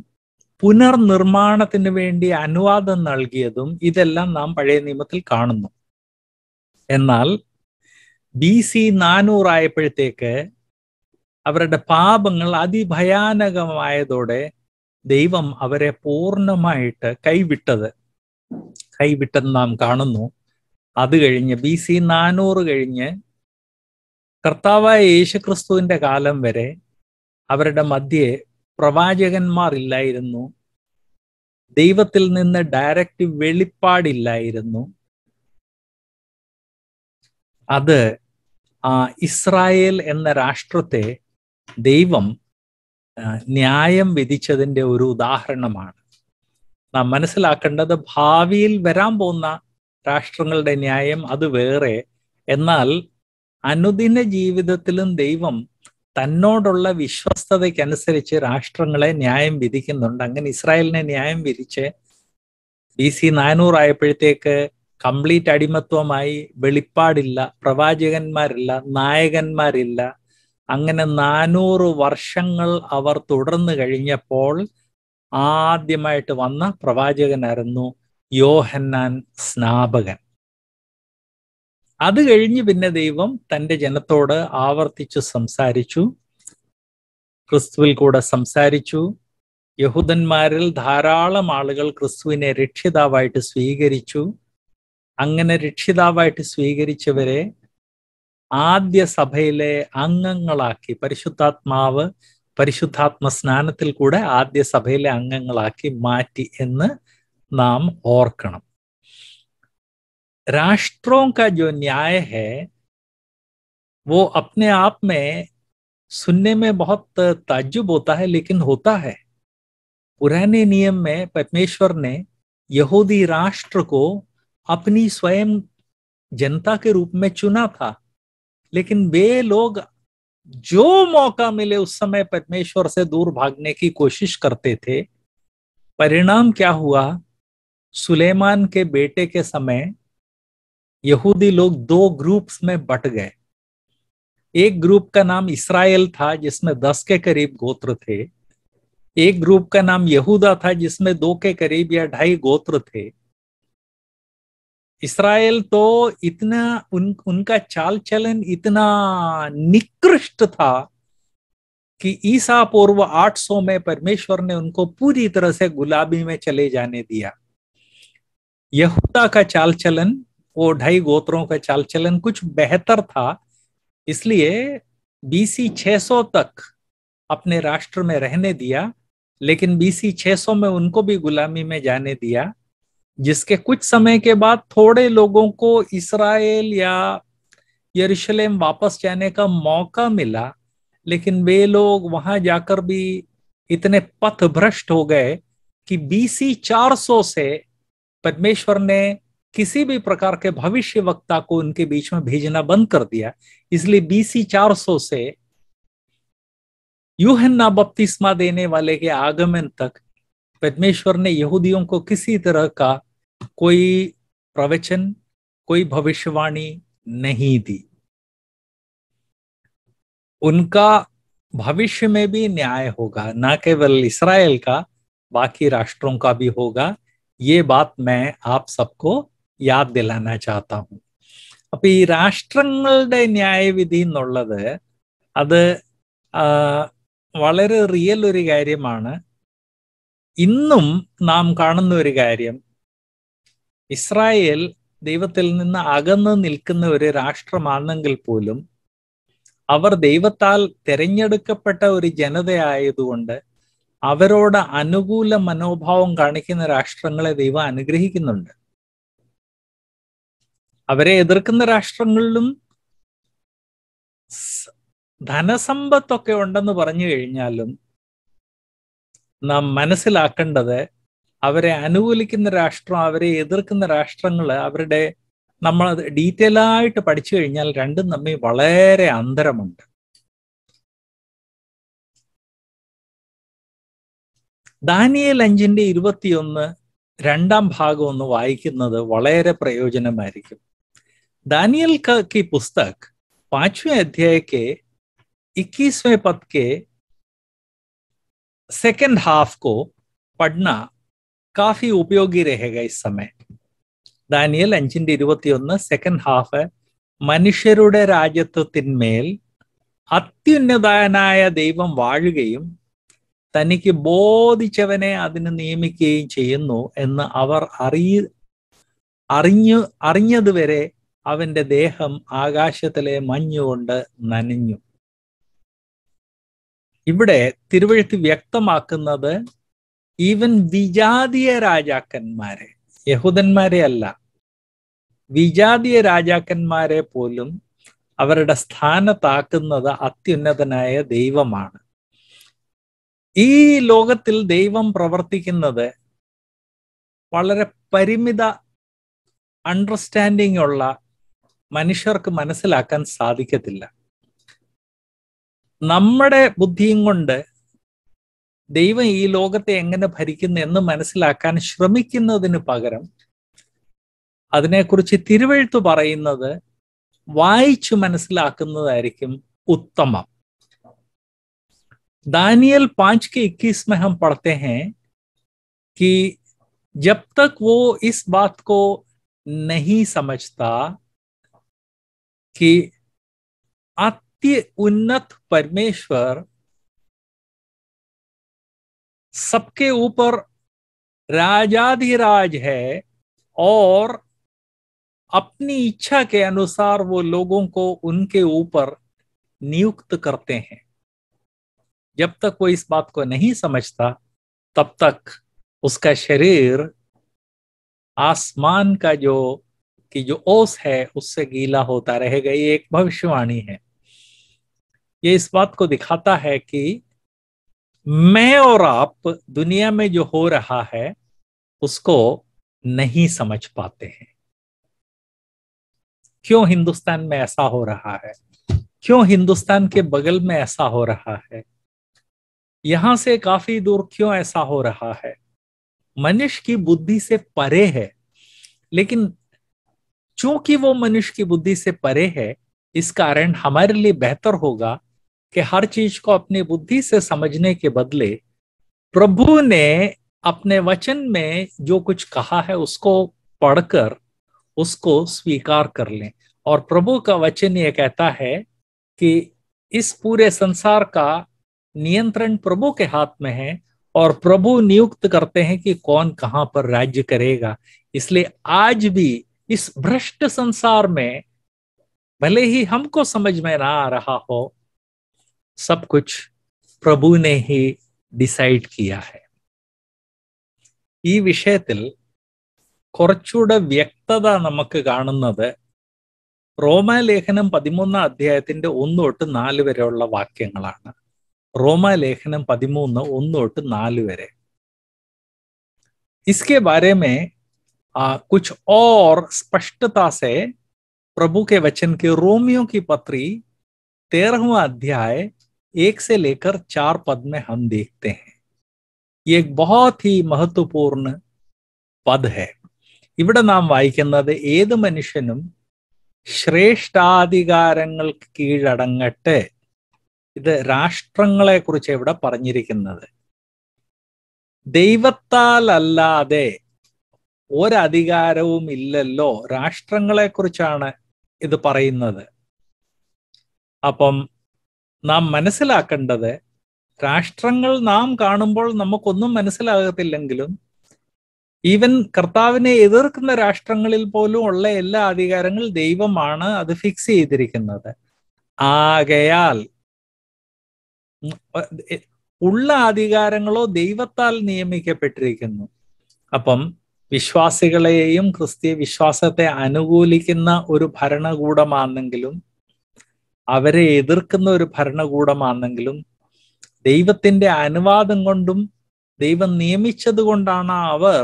പുനർനിർമ്മാണത്തിന് വേണ്ടി അനുവാദം നൽകിയതും ഇതെല്ലാം നാം പഴയ നിയമത്തിൽ കാണുന്നു എന്നാൽ ബി സി നാനൂറായപ്പോഴത്തേക്ക് അവരുടെ പാപങ്ങൾ അതിഭയാനകമായതോടെ ദൈവം അവരെ പൂർണ്ണമായിട്ട് കൈവിട്ടത് കൈവിട്ടെന്ന് നാം കാണുന്നു അത് കഴിഞ്ഞ് ബി സി നാനൂറ് കഴിഞ്ഞ് കർത്താവായ യേശുക്രിസ്തുവിൻ്റെ കാലം വരെ അവരുടെ മധ്യേ പ്രവാചകന്മാരില്ലായിരുന്നു ദൈവത്തിൽ നിന്ന് ഡയറക്റ്റ് വെളിപ്പാടില്ലായിരുന്നു അത് ആ ഇസ്രായേൽ എന്ന രാഷ്ട്രത്തെ ദൈവം ന്യായം വിധിച്ചതിൻ്റെ ഒരു ഉദാഹരണമാണ് നാം മനസ്സിലാക്കേണ്ടത് ഭാവിയിൽ വരാൻ പോകുന്ന രാഷ്ട്രങ്ങളുടെ ന്യായം അത് വേറെ എന്നാൽ അനുദിന ജീവിതത്തിലും ദൈവം തന്നോടുള്ള വിശ്വസ്തതയ്ക്കനുസരിച്ച് രാഷ്ട്രങ്ങളെ ന്യായം വിധിക്കുന്നുണ്ട് അങ്ങനെ ഇസ്രായേലിനെ ന്യായം വിധിച്ച് ബി സി നാനൂറായപ്പോഴത്തേക്ക് കംപ്ലീറ്റ് അടിമത്വമായി വെളിപ്പാടില്ല പ്രവാചകന്മാരില്ല നായകന്മാരില്ല അങ്ങനെ നാനൂറ് വർഷങ്ങൾ അവർ തുടർന്നു കഴിഞ്ഞപ്പോൾ ആദ്യമായിട്ട് വന്ന പ്രവാചകനായിരുന്നു യോഹന്നാൻ സ്നാപകൻ അത് കഴിഞ്ഞ് പിന്നെ ദൈവം തൻ്റെ ജനത്തോട് ആവർത്തിച്ചു സംസാരിച്ചു ക്രിസ്തുവിൽ കൂടെ സംസാരിച്ചു യഹൂദന്മാരിൽ ധാരാളം ആളുകൾ ക്രിസ്തുവിനെ രക്ഷിതാവായിട്ട് സ്വീകരിച്ചു അങ്ങനെ രക്ഷിതാവായിട്ട് സ്വീകരിച്ചവരെ ആദ്യ സഭയിലെ അംഗങ്ങളാക്കി പരിശുദ്ധാത്മാവ് പരിശുദ്ധാത്മ സ്നാനത്തിൽ കൂടെ ആദ്യ സഭയിലെ അംഗങ്ങളാക്കി മാറ്റി എന്ന് നാം ഓർക്കണം राष्ट्रों का जो न्याय है वो अपने आप में सुनने में बहुत ताज्जुब होता है लेकिन होता है पुराने नियम में परमेश्वर ने यहूदी राष्ट्र को अपनी स्वयं जनता के रूप में चुना था लेकिन वे लोग जो मौका मिले उस समय परमेश्वर से दूर भागने की कोशिश करते थे परिणाम क्या हुआ सुलेमान के बेटे के समय यहूदी लोग दो ग्रुप्स में बट गए एक ग्रुप का नाम इसराइल था जिसमें दस के करीब गोत्र थे एक ग्रुप का नाम यहूदा था जिसमें दो के करीब या ढाई गोत्र थे इसराइल तो इतना उन उनका चाल चलन इतना निकृष्ट था कि ईसा पूर्व 800 में परमेश्वर ने उनको पूरी तरह से गुलाबी में चले जाने दिया यहूदा का चाल चलन वो ढाई गोत्रों का चाल चलन कुछ बेहतर था इसलिए बीसी 600 तक अपने राष्ट्र में रहने दिया लेकिन बीसी 600 में उनको भी गुलामी में जाने दिया जिसके कुछ समय के बाद थोड़े लोगों को इसराइल या यरूशलेम वापस जाने का मौका मिला लेकिन वे लोग वहां जाकर भी इतने पथ भ्रष्ट हो गए कि बीसी 400 से परमेश्वर ने किसी भी प्रकार के भविष्य वक्ता को उनके बीच में भेजना बंद कर दिया इसलिए बीसी 400 से यूहन्ना बपतिस्मा देने वाले के आगमन तक परमेश्वर ने यहूदियों को किसी तरह का कोई प्रवचन कोई भविष्यवाणी नहीं दी उनका भविष्य में भी न्याय होगा ना केवल इसराइल का बाकी राष्ट्रों का भी होगा ये बात मैं आप सबको याद दिलाना चाहता हूँ अब ഈ राष्ट्र न्याय विधि अः വളരെ റിയൽ ഒരു കാര്യമാണ് ഇന്നും ഇസ്രായേൽ ദൈവത്തിൽ നിന്ന് അകന്ന് നിൽക്കുന്ന ഒരു രാഷ്ട്രമാണെങ്കിൽ പോലും അവർ ദൈവത്താൽ തിരഞ്ഞെടുക്കപ്പെട്ട ഒരു ജനതയായതുകൊണ്ട് അവരോട് അനുകൂല മനോഭാവം കാണിക്കുന്ന രാഷ്ട്രങ്ങളെ ദൈവം അനുഗ്രഹിക്കുന്നുണ്ട് അവരെ എതിർക്കുന്ന രാഷ്ട്രങ്ങളിലും ധനസമ്പത്തൊക്കെ ഉണ്ടെന്ന് പറഞ്ഞു കഴിഞ്ഞാലും നാം മനസ്സിലാക്കേണ്ടത് അവരെ അനുകൂലിക്കുന്ന രാഷ്ട്രം അവരെ എതിർക്കുന്ന രാഷ്ട്രങ്ങൾ അവരുടെ നമ്മൾ ഡീറ്റെയിൽ ആയിട്ട് പഠിച്ചു കഴിഞ്ഞാൽ രണ്ടും തമ്മിൽ വളരെ അന്തരമുണ്ട് ദാനിയൽ അഞ്ചിന്റെ ഇരുപത്തിയൊന്ന് രണ്ടാം ഭാഗം ഒന്ന് വായിക്കുന്നത് വളരെ പ്രയോജനമായിരിക്കും ദാനിയൽ കി പുസ്തക് पुस्तक पांचवें ഇക്കീസ്വേ പത്ത് 21वें സെക്കൻഡ് ഹാഫ് കോ हाफ കാഫി ഉപയോഗി रहेगा ഈ സമയം ദാനിയൽ അഞ്ചിന്റെ ഇരുപത്തിയൊന്ന് സെക്കൻഡ് ഹാഫ് മനുഷ്യരുടെ രാജ്യത്വത്തിന്മേൽ അത്യുന്നതനായ ദൈവം വാഴുകയും തനിക്ക് ബോധിച്ചവനെ അതിന് നിയമിക്കുകയും ചെയ്യുന്നു എന്ന് അവർ അറിയ അറിഞ്ഞു അറിഞ്ഞതുവരെ അവന്റെ ദേഹം ആകാശത്തിലെ മഞ്ഞുകൊണ്ട് നനഞ്ഞു ഇവിടെ തിരുവഴുത്ത് വ്യക്തമാക്കുന്നത് ഈവൻ വിജാതീയ രാജാക്കന്മാരെ യഹൂദന്മാരെ അല്ല വിജാതീയ രാജാക്കന്മാരെ പോലും അവരുടെ സ്ഥാനത്താക്കുന്നത് അത്യുന്നതനായ ദൈവമാണ് ഈ ലോകത്തിൽ ദൈവം പ്രവർത്തിക്കുന്നത് വളരെ പരിമിത അണ്ടർസ്റ്റാൻഡിംഗ് ഉള്ള മനുഷ്യർക്ക് മനസ്സിലാക്കാൻ സാധിക്കത്തില്ല നമ്മുടെ ബുദ്ധിയും കൊണ്ട് ദൈവം ഈ ലോകത്തെ എങ്ങനെ ഭരിക്കുന്നു എന്ന് മനസ്സിലാക്കാൻ ശ്രമിക്കുന്നതിന് പകരം അതിനെക്കുറിച്ച് തിരുവഴുത്ത് പറയുന്നത് വായിച്ചു മനസ്സിലാക്കുന്നതായിരിക്കും ഉത്തമം ദാനിയൽ പാഞ്ച് കെ ഇക്കീസ് में हम पढ़ते हैं कि जब तक वो इस बात को नहीं समझता कि अति उन्नत परमेश्वर सबके ऊपर राजाधिराज है और अपनी इच्छा के अनुसार वो लोगों को उनके ऊपर नियुक्त करते हैं जब तक वो इस बात को नहीं समझता तब तक उसका शरीर आसमान का जो की जो ओस है उससे गीला होता रहेगा ये एक भविष्यवाणी है ये इस बात को दिखाता है कि मैं और आप दुनिया में जो हो रहा है उसको नहीं समझ पाते हैं क्यों हिंदुस्तान में ऐसा हो रहा है क्यों हिंदुस्तान के बगल में ऐसा हो रहा है यहां से काफी दूर क्यों ऐसा हो रहा है मनुष्य की बुद्धि से परे है लेकिन चूंकि वो मनुष्य की बुद्धि से परे है इस कारण हमारे लिए बेहतर होगा कि हर चीज को अपनी बुद्धि से समझने के बदले प्रभु ने अपने वचन में जो कुछ कहा है उसको पढ़कर उसको स्वीकार कर लें और प्रभु का वचन ये कहता है कि इस पूरे संसार का नियंत्रण प्रभु के हाथ में है और प्रभु नियुक्त करते हैं कि कौन कहाँ पर राज्य करेगा इसलिए आज भी इस भ्रष्ट संसार में भले ही हमको समझ में ना आ रहा हो सब कुछ പ്രഭു നെ ഹി ഡിസൈഡ് കിയാ ഹെ ഈ വിഷയത്തിൽ കുറച്ചുകൂടെ വ്യക്തത നമുക്ക് കാണുന്നത് റോമാലേഖനം പതിമൂന്നാം അധ്യായത്തിന്റെ ഒന്ന് തൊട്ട് നാല് വരെയുള്ള വാക്യങ്ങളാണ് റോമാലേഖനം പതിമൂന്ന് ഒന്ന് തൊട്ട് നാല് വരെ ഇസ്കെ बारे में आ, कुछ और स्पष्टता വച്ചൻ കെ के वचन के रोमियो की एक से लेकर चार पद में हम देखते हैं ഈ एक बहुत ही महत्वपूर्ण പദ് ഹെ ഇവിടെ നാം വായിക്കുന്നത് ഏത് മനുഷ്യനും ശ്രേഷ്ഠാധികാരങ്ങൾക്ക് കീഴടങ്ങട്ടെ ഇത് രാഷ്ട്രങ്ങളെ കുറിച്ച് ഇവിടെ പറഞ്ഞിരിക്കുന്നത് ദൈവത്താൽ അല്ലാതെ ഒരധികാരവും ഇല്ലല്ലോ രാഷ്ട്രങ്ങളെ കുറിച്ചാണ് ഇത് പറയുന്നത് അപ്പം നാം മനസ്സിലാക്കേണ്ടത് രാഷ്ട്രങ്ങൾ നാം കാണുമ്പോൾ നമുക്കൊന്നും മനസ്സിലാകത്തില്ലെങ്കിലും ഈവൻ കർത്താവിനെ എതിർക്കുന്ന രാഷ്ട്രങ്ങളിൽ പോലും ഉള്ള എല്ലാ അധികാരങ്ങൾ ദൈവമാണ് അത് ഫിക്സ് ചെയ്തിരിക്കുന്നത് ആകയാൽ ഉള്ള അധികാരങ്ങളോ ദൈവത്താൽ നിയമിക്കപ്പെട്ടിരിക്കുന്നു അപ്പം വിശ്വാസികളെയും ക്രിസ്തീയ വിശ്വാസത്തെ അനുകൂലിക്കുന്ന ഒരു ഭരണകൂടമാണെങ്കിലും അവരെ എതിർക്കുന്ന ഒരു ഭരണകൂടമാണെങ്കിലും ദൈവത്തിന്റെ അനുവാദം കൊണ്ടും ദൈവം നിയമിച്ചത് കൊണ്ടാണ് അവർ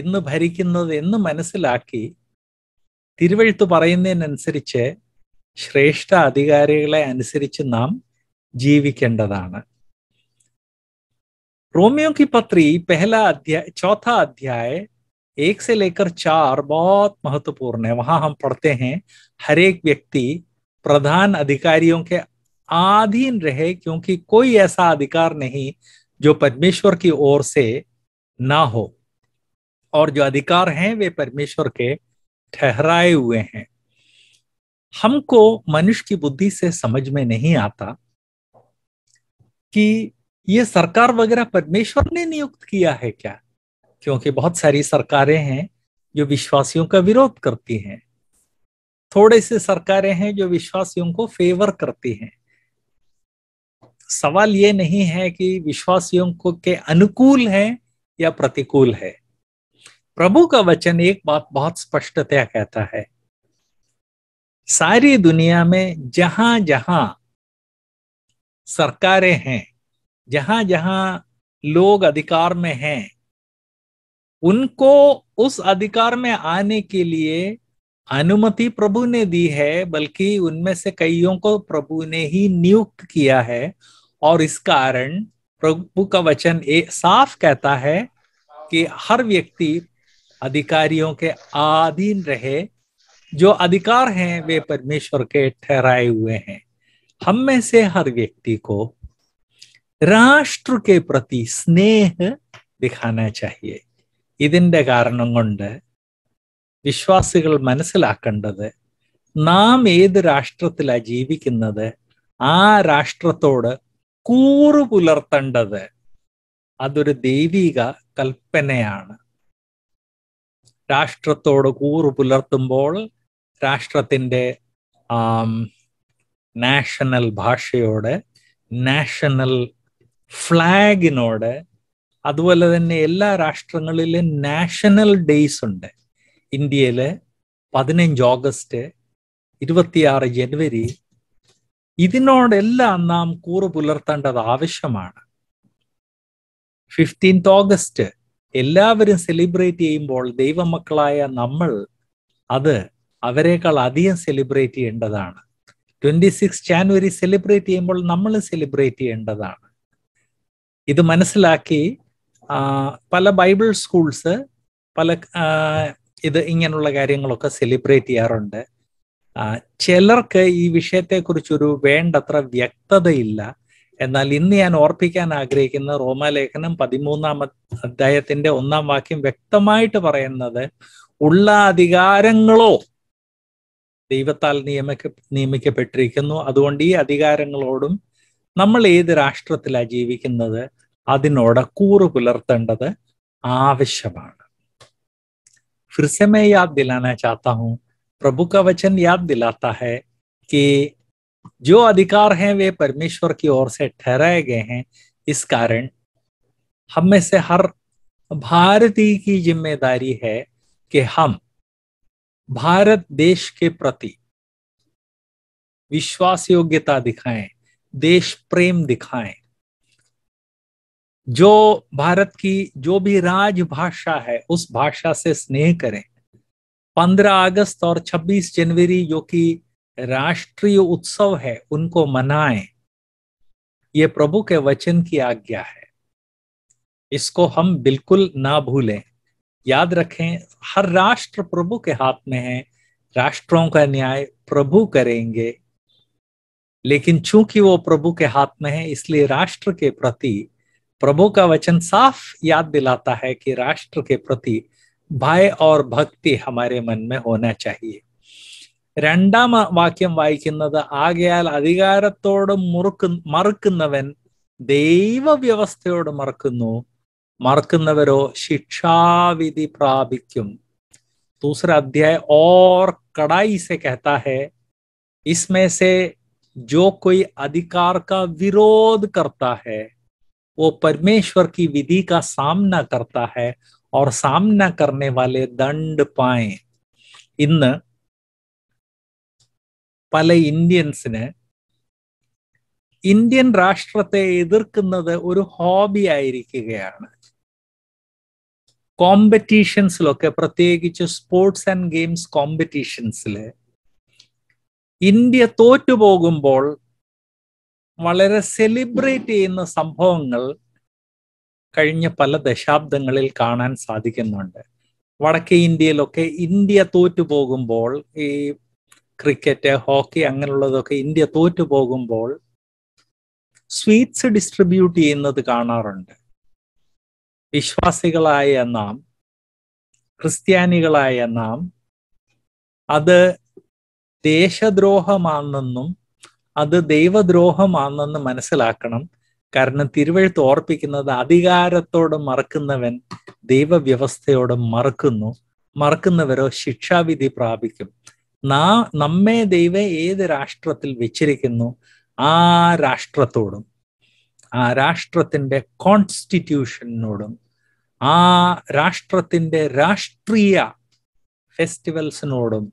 ഇന്ന് ഭരിക്കുന്നത് എന്ന് മനസ്സിലാക്കി തിരുവഴുത്ത് പറയുന്നതിനനുസരിച്ച് ശ്രേഷ്ഠ അധികാരികളെ അനുസരിച്ച് നാം ജീവിക്കേണ്ടതാണ് रोमियो കി പത്രി पहला अध्याय चौथा अध्याय एक से लेकर ബോത് बहुत महत्वपूर्ण है वहां हम पढ़ते हैं हर एक व्यक्ति प्रधान अधिकारियों के आधीन रहे क्योंकि कोई ऐसा अधिकार नहीं जो परमेश्वर की ओर से ना हो और जो अधिकार हैं वे परमेश्वर के ठहराए हुए हैं हमको मनुष्य की बुद्धि से समझ में नहीं आता कि ये सरकार वगैरह परमेश्वर ने नियुक्त किया है क्या क्योंकि बहुत सारी सरकारें हैं जो विश्वासियों का विरोध करती हैं थोड़े से सरकारें हैं जो विश्वासियों को फेवर करती हैं सवाल ये नहीं है कि विश्वासियों को के अनुकूल है या प्रतिकूल है प्रभु का वचन एक बात बहुत स्पष्टतया कहता है सारी दुनिया में जहां जहां सरकारें हैं जहां जहां लोग अधिकार में हैं उनको उस अधिकार में आने के लिए अनुमति प्रभु ने दी है बल्कि उनमें से कईयों को प्रभु ने ही नियुक्त किया है और इस कारण प्रभु का वचन ए, साफ कहता है कि हर व्यक्ति अधिकारियों के आधीन रहे जो अधिकार हैं वे परमेश्वर के ठहराए हुए हैं हम में से हर व्यक्ति को राष्ट्र के प्रति स्नेह दिखाना चाहिए കാരണം कारण വിശ്വാസികൾ മനസ്സിലാക്കേണ്ടത് നാം ഏത് രാഷ്ട്രത്തിലാണ് ജീവിക്കുന്നത് ആ രാഷ്ട്രത്തോട് കൂറു പുലർത്തേണ്ടത് അതൊരു ദൈവിക കൽപ്പനയാണ് രാഷ്ട്രത്തോട് കൂറു പുലർത്തുമ്പോൾ രാഷ്ട്രത്തിൻ്റെ നാഷണൽ ഭാഷയോട് നാഷണൽ ഫ്ലാഗിനോട് അതുപോലെ തന്നെ എല്ലാ രാഷ്ട്രങ്ങളിലും നാഷണൽ ഡേയ്സ് ഉണ്ട് ഇന്ത്യയിലെ പതിനഞ്ച് ഓഗസ്റ്റ് ഇരുപത്തിയാറ് ജനുവരി ഇതിനോടെല്ലാം നാം കൂറു പുലർത്തേണ്ടത് ആവശ്യമാണ് ഫിഫ്റ്റീൻത് ഓഗസ്റ്റ് എല്ലാവരും സെലിബ്രേറ്റ് ചെയ്യുമ്പോൾ ദൈവമക്കളായ നമ്മൾ അത് അവരെക്കാൾ അധികം സെലിബ്രേറ്റ് ചെയ്യേണ്ടതാണ് ട്വന്റി സിക്സ് ജാനുവരി സെലിബ്രേറ്റ് ചെയ്യുമ്പോൾ നമ്മൾ സെലിബ്രേറ്റ് ചെയ്യേണ്ടതാണ് ഇത് മനസ്സിലാക്കി പല ബൈബിൾ സ്കൂൾസ് പല ഇത് ഇങ്ങനെയുള്ള കാര്യങ്ങളൊക്കെ സെലിബ്രേറ്റ് ചെയ്യാറുണ്ട് ചിലർക്ക് ഈ വിഷയത്തെക്കുറിച്ചൊരു വേണ്ടത്ര വ്യക്തതയില്ല എന്നാൽ ഇന്ന് ഞാൻ ഓർപ്പിക്കാൻ ആഗ്രഹിക്കുന്ന റോമാലേഖനം പതിമൂന്നാം അധ്യായത്തിന്റെ ഒന്നാം വാക്യം വ്യക്തമായിട്ട് പറയുന്നത് ഉള്ള അധികാരങ്ങളോ ദൈവത്താൽ നിയമിക്ക നിയമിക്കപ്പെട്ടിരിക്കുന്നു അതുകൊണ്ട് ഈ അധികാരങ്ങളോടും നമ്മൾ ഏത് രാഷ്ട്രത്തിലാണ് ജീവിക്കുന്നത് അതിനോട് കൂറു പുലർത്തേണ്ടത് ആവശ്യമാണ് फिर से मैं याद दिलाना चाहता हूं प्रभु का वचन याद दिलाता है कि जो अधिकार हैं वे परमेश्वर की ओर से ठहराए गए हैं इस कारण हम में से हर भारतीय की जिम्मेदारी है कि हम भारत देश के प्रति विश्वास योग्यता दिखाएं देश प्रेम दिखाएं जो भारत की जो भी राजभाषा है उस भाषा से स्नेह करें 15 अगस्त और 26 जनवरी जो कि राष्ट्रीय उत्सव है उनको मनाएं ये प्रभु के वचन की आज्ञा है इसको हम बिल्कुल ना भूलें याद रखें हर राष्ट्र प्रभु के हाथ में है राष्ट्रों का न्याय प्रभु करेंगे लेकिन चूंकि वो प्रभु के हाथ में है इसलिए राष्ट्र के प्रति प्रभु का वचन साफ याद दिलाता है कि राष्ट्र के प्रति भय और भक्ति हमारे मन में होना चाहिए രണ്ടാം വാക്യം വായിക്കുന്നത് ആകയാൽ അധികാരത്തോട് दैव മറുക്കുന്നവൻ ദൈവവ്യവസ്ഥയോട് മറക്കുന്നു മറക്കുന്നവരോ ശിക്ഷാവിധി പ്രാപിക്കും दूसरा अध्याय और कड़ाई से कहता है इसमें से जो कोई अधिकार का विरोध करता है वो परमेश्वर की विधि का सामना करता है और सामना करने वाले दंड पाए ഇന്ന് പല ഇന്ത്യൻസിന് ഇന്ത്യൻ രാഷ്ട്രത്തെ എതിർക്കുന്നത് ഒരു ഹോബി ആയിരിക്കുകയാണ് കോമ്പറ്റീഷൻസിലൊക്കെ പ്രത്യേകിച്ച് സ്പോർട്സ് ആൻഡ് ഗെയിംസ് കോമ്പറ്റീഷൻസിൽ ഇന്ത്യ തോറ്റുപോകുമ്പോൾ വളരെ സെലിബ്രേറ്റ് ചെയ്യുന്ന സംഭവങ്ങൾ കഴിഞ്ഞ പല ദശാബ്ദങ്ങളിൽ കാണാൻ സാധിക്കുന്നുണ്ട് വടക്കേ ഇന്ത്യയിലൊക്കെ ഇന്ത്യ തോറ്റു പോകുമ്പോൾ ഈ ക്രിക്കറ്റ് ഹോക്കി അങ്ങനെയുള്ളതൊക്കെ ഇന്ത്യ തോറ്റു പോകുമ്പോൾ സ്വീറ്റ്സ് ഡിസ്ട്രിബ്യൂട്ട് ചെയ്യുന്നത് കാണാറുണ്ട് വിശ്വാസികളായ നാം ക്രിസ്ത്യാനികളായ നാം അത് ദേശദ്രോഹമാണെന്നും അത് ദൈവദ്രോഹമാണെന്ന് മനസ്സിലാക്കണം കാരണം തിരുവഴുത്ത് ഓർപ്പിക്കുന്നത് അധികാരത്തോട് മറക്കുന്നവൻ ദൈവവ്യവസ്ഥയോട് മറക്കുന്നു മറക്കുന്നവരോ ശിക്ഷാവിധി പ്രാപിക്കും നാ നമ്മെ ദൈവം ഏത് രാഷ്ട്രത്തിൽ വെച്ചിരിക്കുന്നു ആ രാഷ്ട്രത്തോടും ആ രാഷ്ട്രത്തിൻ്റെ കോൺസ്റ്റിറ്റ്യൂഷനോടും ആ രാഷ്ട്രത്തിൻ്റെ രാഷ്ട്രീയ ഫെസ്റ്റിവൽസിനോടും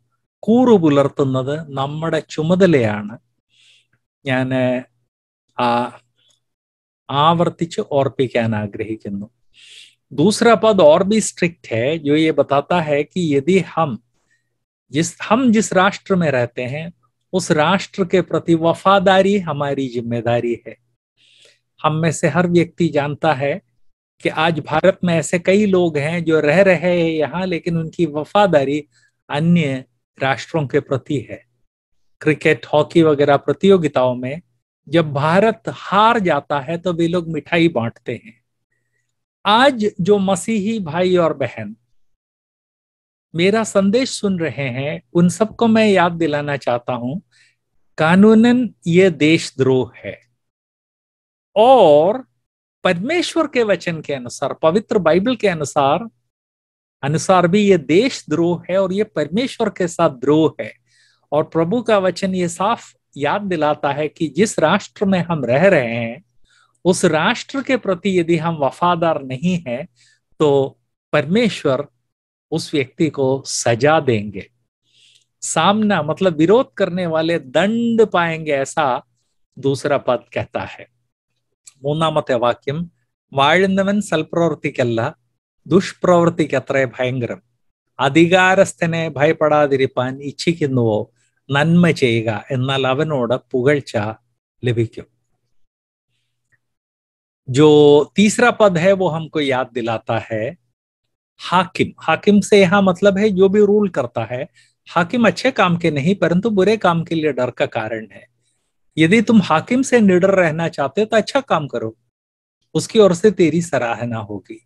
കൂറു പുലർത്തുന്നത് നമ്മുടെ ചുമതലയാണ് ഞാൻ ആവർത്തിച്ച് ഓർപ്പിക്കാൻ ആഗ്രഹിക്കുന്നു दूसरा पद और भी स्ट्रिक्ट है जो ये बताता है कि यदि हम जिस हम जिस राष्ट्र में रहते हैं उस राष्ट्र के प्रति वफादारी हमारी जिम्मेदारी है हम में से हर व्यक्ति जानता है कि आज भारत में ऐसे कई लोग हैं जो रह रहे हैं यहाँ लेकिन उनकी वफादारी अन्य राष्ट्रों के प्रति है क्रिकेट हॉकी वगैरह प्रतियोगिताओं में जब भारत हार जाता है तो वे लोग मिठाई बांटते हैं आज जो मसीही भाई और बहन मेरा संदेश सुन रहे हैं उन सबको मैं याद दिलाना चाहता हूं कानूनन ये देशद्रोह है और परमेश्वर के वचन के अनुसार पवित्र बाइबल के अनुसार अनुसार भी ये देशद्रोह है और ये परमेश्वर के साथ द्रोह है और प्रभु का वचन ये साफ याद दिलाता है कि जिस राष्ट्र में हम रह रहे हैं उस राष्ट्र के प्रति यदि हम वफादार नहीं हैं तो परमेश्वर उस व्यक्ति को सजा देंगे सामना मतलब विरोध करने वाले दंड पाएंगे ऐसा दूसरा पद कहता है के വാക്യം വാഴുന്നവൻ സൽപ്രവൃത്തിക്കല്ല ദുഷ്പ്രവൃത്തിക്കത്രേ ഭയങ്കരം അധികാരസ്ഥനെ ഭയപ്പെടാതിരിപ്പാൻ ഇച്ഛിക്കുന്നുവോ നന്മ ചെയ്യുക എന്നാൽ जो तीसरा पद है वो हमको याद दिलाता है हाकिम हाकिम से यहां मतलब है जो भी रूल करता है हाकिम अच्छे काम के नहीं परंतु बुरे काम के लिए डर का कारण है यदि तुम हाकिम से निडर रहना चाहते हो तो अच्छा काम करो उसकी ओर से तेरी सराहना होगी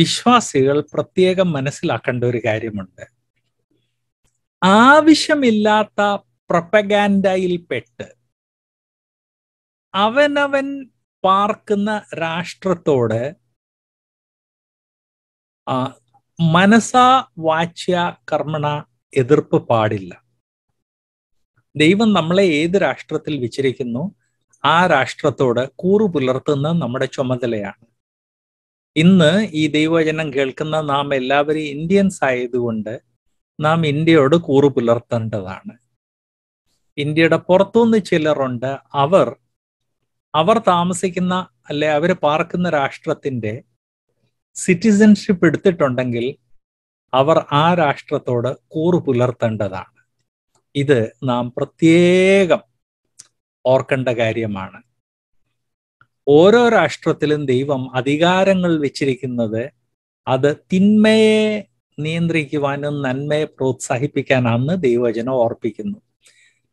വിശ്വാസികൾ പ്രത്യേകം മനസ്സിലാക്കേണ്ട ഒരു കാര്യമുണ്ട് ആവശ്യമില്ലാത്ത പ്രൊപ്പഗാൻഡയിൽ പെട്ട് അവനവൻ പാർക്കുന്ന രാഷ്ട്രത്തോട് മനസാ വാച്യ കർമ്മണ എതിർപ്പ് പാടില്ല ദൈവം നമ്മളെ ഏത് രാഷ്ട്രത്തിൽ വിചരിക്കുന്നു ആ രാഷ്ട്രത്തോട് കൂറു പുലർത്തുന്ന നമ്മുടെ ചുമതലയാണ് ഇന്ന് ഈ ദൈവവചനം കേൾക്കുന്ന നാം എല്ലാവരും ഇന്ത്യൻസ് ആയതുകൊണ്ട് നാം ഇന്ത്യയോട് കൂറു പുലർത്തേണ്ടതാണ് ഇന്ത്യയുടെ പുറത്തുനിന്ന് ചിലരുണ്ട് അവർ അവർ താമസിക്കുന്ന അല്ലെ അവർ പാർക്കുന്ന രാഷ്ട്രത്തിൻ്റെ സിറ്റിസൺഷിപ്പ് എടുത്തിട്ടുണ്ടെങ്കിൽ അവർ ആ രാഷ്ട്രത്തോട് കൂറു പുലർത്തേണ്ടതാണ് ഇത് നാം പ്രത്യേകം ഓർക്കേണ്ട കാര്യമാണ് ഓരോ രാഷ്ട്രത്തിലും ദൈവം അധികാരങ്ങൾ വെച്ചിരിക്കുന്നത് അത് തിന്മയെ നിയന്ത്രിക്കുവാനും നന്മയെ പ്രോത്സാഹിപ്പിക്കാനാണെന്ന് ദൈവജനം ഓർപ്പിക്കുന്നു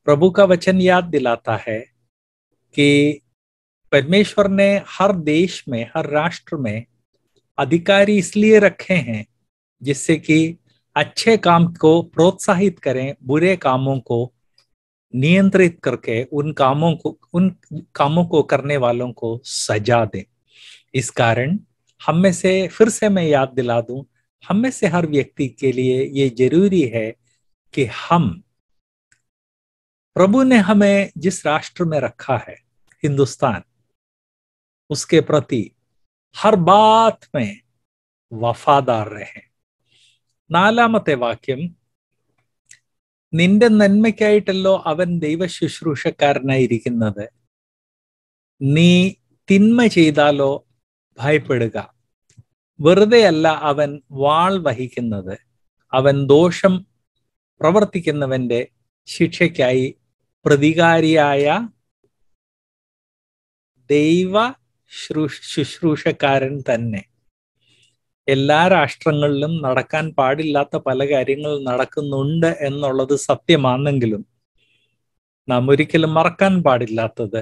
प्रभु का वचन याद दिलाता है कि परमेश्वर ने हर देश में हर राष्ट्र में अधिकारी इसलिए रखे हैं जिससे कि अच्छे काम को प्रोत्साहित करें बुरे कामों को नियंत्रित करके उन कामों को उन कामों को करने वालों को सजा दे इस कारण हम में से फिर से मैं याद दिला दूं हम में से हर व्यक्ति के लिए ये जरूरी है कि हम प्रभु ने हमें जिस राष्ट्र में रखा है हिंदुस्तान उसके प्रति हर बात में वफादार रहे मत वाक्यम നിന്റെ നന്മയ്ക്കായിട്ടല്ലോ അവൻ ദൈവ ശുശ്രൂഷക്കാരനായിരിക്കുന്നത് നീ തിന്മ ചെയ്താലോ ഭയപ്പെടുക വെറുതെയല്ല അവൻ വാൾ വഹിക്കുന്നത് അവൻ ദോഷം പ്രവർത്തിക്കുന്നവന്റെ ശിക്ഷയ്ക്കായി പ്രതികാരിയായ ദൈവ ശുശ്രൂഷക്കാരൻ തന്നെ എല്ലാ രാഷ്ട്രങ്ങളിലും നടക്കാൻ പാടില്ലാത്ത പല കാര്യങ്ങൾ നടക്കുന്നുണ്ട് എന്നുള്ളത് സത്യമാണെങ്കിലും നാം ഒരിക്കലും മറക്കാൻ പാടില്ലാത്തത്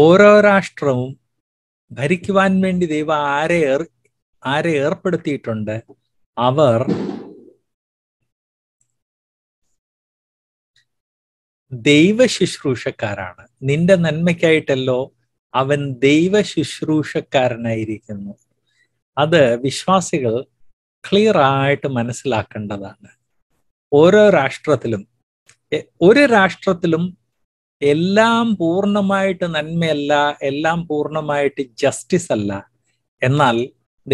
ഓരോ രാഷ്ട്രവും ഭരിക്കുവാൻ വേണ്ടി ദൈവം ആരെ ഏർ ആരെ ഏർപ്പെടുത്തിയിട്ടുണ്ട് അവർ ദൈവ ശുശ്രൂഷക്കാരാണ് നിന്റെ നന്മയ്ക്കായിട്ടല്ലോ അവൻ ദൈവ ശുശ്രൂഷക്കാരനായിരിക്കുന്നു അത് വിശ്വാസികൾ ക്ലിയർ ആയിട്ട് മനസ്സിലാക്കേണ്ടതാണ് ഓരോ രാഷ്ട്രത്തിലും ഒരു രാഷ്ട്രത്തിലും എല്ലാം പൂർണ്ണമായിട്ട് നന്മയല്ല എല്ലാം പൂർണ്ണമായിട്ട് ജസ്റ്റിസ് അല്ല എന്നാൽ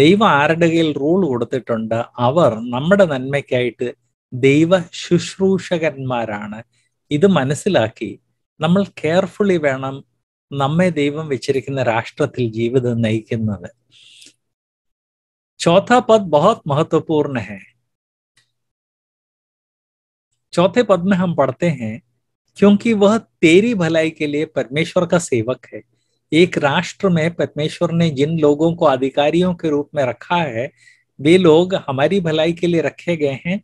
ദൈവം ആരുടെ കയ്യിൽ റൂൾ കൊടുത്തിട്ടുണ്ട് അവർ നമ്മുടെ നന്മയ്ക്കായിട്ട് ദൈവ ശുശ്രൂഷകന്മാരാണ് ഇത് മനസ്സിലാക്കി നമ്മൾ കെയർഫുള്ളി വേണം നമ്മെ ദൈവം വെച്ചിരിക്കുന്ന രാഷ്ട്രത്തിൽ ജീവിതം നയിക്കുന്നത് चौथा पद बहुत महत्वपूर्ण है चौथे पद में हम पढ़ते हैं क्योंकि वह तेरी भलाई के लिए परमेश्वर का सेवक है एक राष्ट्र में परमेश्वर ने जिन लोगों को अधिकारियों के रूप में रखा है वे लोग हमारी भलाई के लिए रखे गए हैं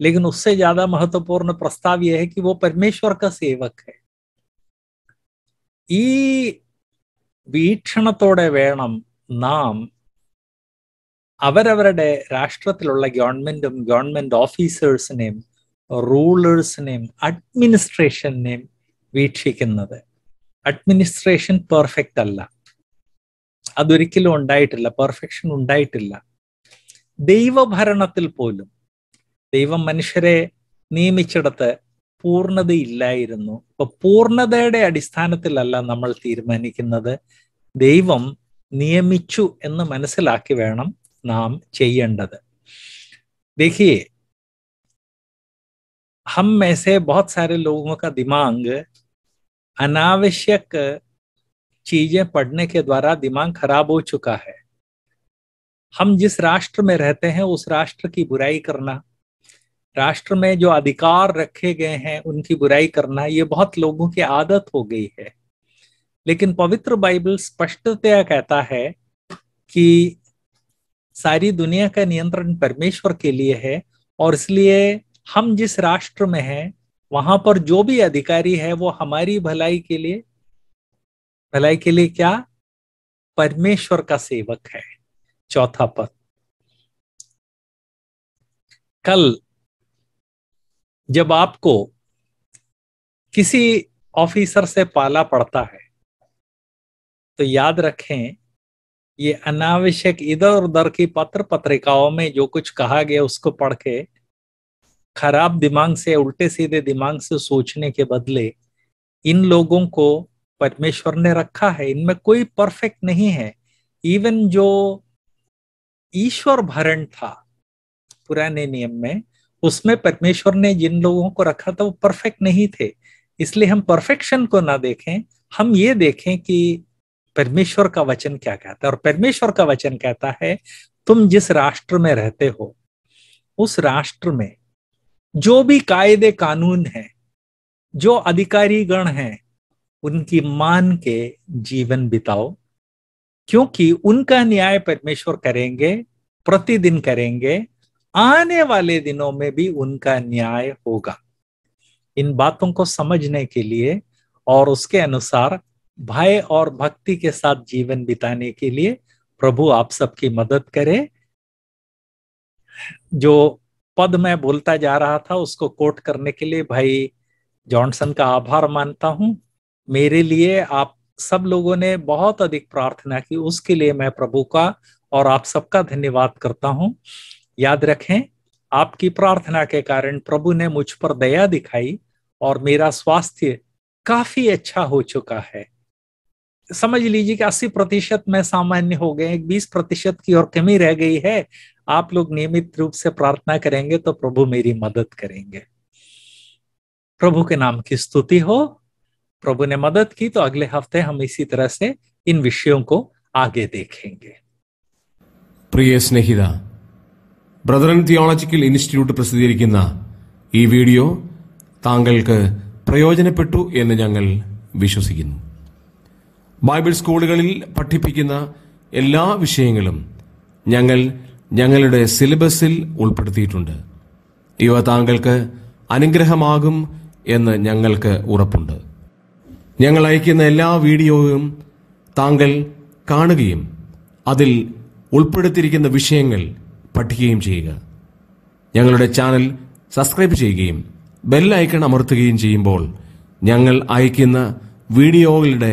लेकिन उससे ज्यादा महत्वपूर्ण प्रस्ताव यह है कि वो परमेश्वर का सेवक है वीक्षण तोड़े വേണം नाम അവരവരുടെ രാഷ്ട്രത്തിലുള്ള ഗവൺമെന്റും ഗവൺമെന്റ് ഓഫീസേഴ്സിനെയും റൂളേഴ്സിനെയും അഡ്മിനിസ്ട്രേഷനെയും വീക്ഷിക്കുന്നത് അഡ്മിനിസ്ട്രേഷൻ പെർഫെക്റ്റ് അല്ല അതൊരിക്കലും ഉണ്ടായിട്ടില്ല പെർഫെക്ഷൻ ഉണ്ടായിട്ടില്ല ദൈവഭരണത്തിൽ പോലും ദൈവം മനുഷ്യരെ നിയമിച്ചിടത്ത് പൂർണ്ണതയില്ലായിരുന്നു അപ്പൊ പൂർണ്ണതയുടെ അടിസ്ഥാനത്തിലല്ല നമ്മൾ തീരുമാനിക്കുന്നത് ദൈവം നിയമിച്ചു എന്ന് മനസ്സിലാക്കി വേണം नाम देखिए हम में से बहुत सारे लोगों का दिमाग अनावश्यक चीजें पढ़ने के द्वारा दिमाग खराब हो चुका है हम जिस राष्ट्र में रहते हैं उस राष्ट्र की बुराई करना राष्ट्र में जो अधिकार रखे गए हैं उनकी बुराई करना ये बहुत लोगों की आदत हो गई है लेकिन पवित्र बाइबल स्पष्टतया कहता है कि सारी दुनिया का नियंत्रण परमेश्वर के लिए है और इसलिए हम जिस राष्ट्र में हैं वहां पर जो भी अधिकारी है वो हमारी भलाई के लिए भलाई के लिए क्या परमेश्वर का सेवक है चौथा पद कल जब आपको किसी ऑफिसर से पाला पड़ता है तो याद रखें ये अनावश्यक इधर उधर की पत्र पत्रिकाओं में जो कुछ कहा गया उसको पढ़ के खराब दिमाग से उल्टे सीधे दिमाग से सोचने के बदले इन लोगों को परमेश्वर ने रखा है इनमें कोई परफेक्ट नहीं है इवन जो ईश्वर भरण था पुराने नियम में उसमें परमेश्वर ने जिन लोगों को रखा था वो परफेक्ट नहीं थे इसलिए हम परफेक्शन को ना देखें हम ये देखें कि परमेश्वर का वचन क्या कहता है और परमेश्वर का वचन कहता है तुम जिस राष्ट्र में रहते हो उस राष्ट्र में जो भी कायदे कानून है जो अधिकारी गण है उनकी मान के जीवन बिताओ क्योंकि उनका न्याय परमेश्वर करेंगे प्रतिदिन करेंगे आने वाले दिनों में भी उनका न्याय होगा इन बातों को समझने के लिए और उसके अनुसार भय और भक्ति के साथ जीवन बिताने के लिए प्रभु आप सबकी मदद करे जो पद मैं बोलता जा रहा था उसको कोट करने के लिए भाई जॉनसन का आभार मानता हूं मेरे लिए आप सब लोगों ने बहुत अधिक प्रार्थना की उसके लिए मैं प्रभु का और आप सबका धन्यवाद करता हूं याद रखें आपकी प्रार्थना के कारण प्रभु ने मुझ पर दया दिखाई और मेरा स्वास्थ्य काफी अच्छा हो चुका है समझ लीजिए कि अस्सी प्रतिशत में सामान्य हो गए बीस प्रतिशत की और कमी रह गई है आप लोग नियमित रूप से प्रार्थना करेंगे तो प्रभु मेरी मदद करेंगे प्रभु के नाम की स्तुति हो प्रभु ने मदद की तो अगले हफ्ते हम इसी तरह से इन विषयों को आगे देखेंगे प्रिय സ്നേഹിത ब्रदर തിയോളജിക്കൽ ഇൻസ്റ്റിറ്റ്യൂട്ട് प्रसिद्धी वीडियो വീഡിയോ प्रयोजन पेटू विश्वसू ബൈബിൾ സ്കൂളുകളിൽ പഠിപ്പിക്കുന്ന എല്ലാ വിഷയങ്ങളും ഞങ്ങൾ ഞങ്ങളുടെ സിലബസിൽ ഉൾപ്പെടുത്തിയിട്ടുണ്ട് ഇവ താങ്കൾക്ക് അനുഗ്രഹമാകും എന്ന് ഞങ്ങൾക്ക് ഉറപ്പുണ്ട് ഞങ്ങൾ അയക്കുന്ന എല്ലാ വീഡിയോയും താങ്കൾ കാണുകയും അതിൽ ഉൾപ്പെടുത്തിയിരിക്കുന്ന വിഷയങ്ങൾ പഠിക്കുകയും ചെയ്യുക ഞങ്ങളുടെ ചാനൽ സബ്സ്ക്രൈബ് ചെയ്യുകയും ബെൽ ഐക്കൺ അമർത്തുകയും ചെയ്യുമ്പോൾ ഞങ്ങൾ അയക്കുന്ന വീഡിയോകളുടെ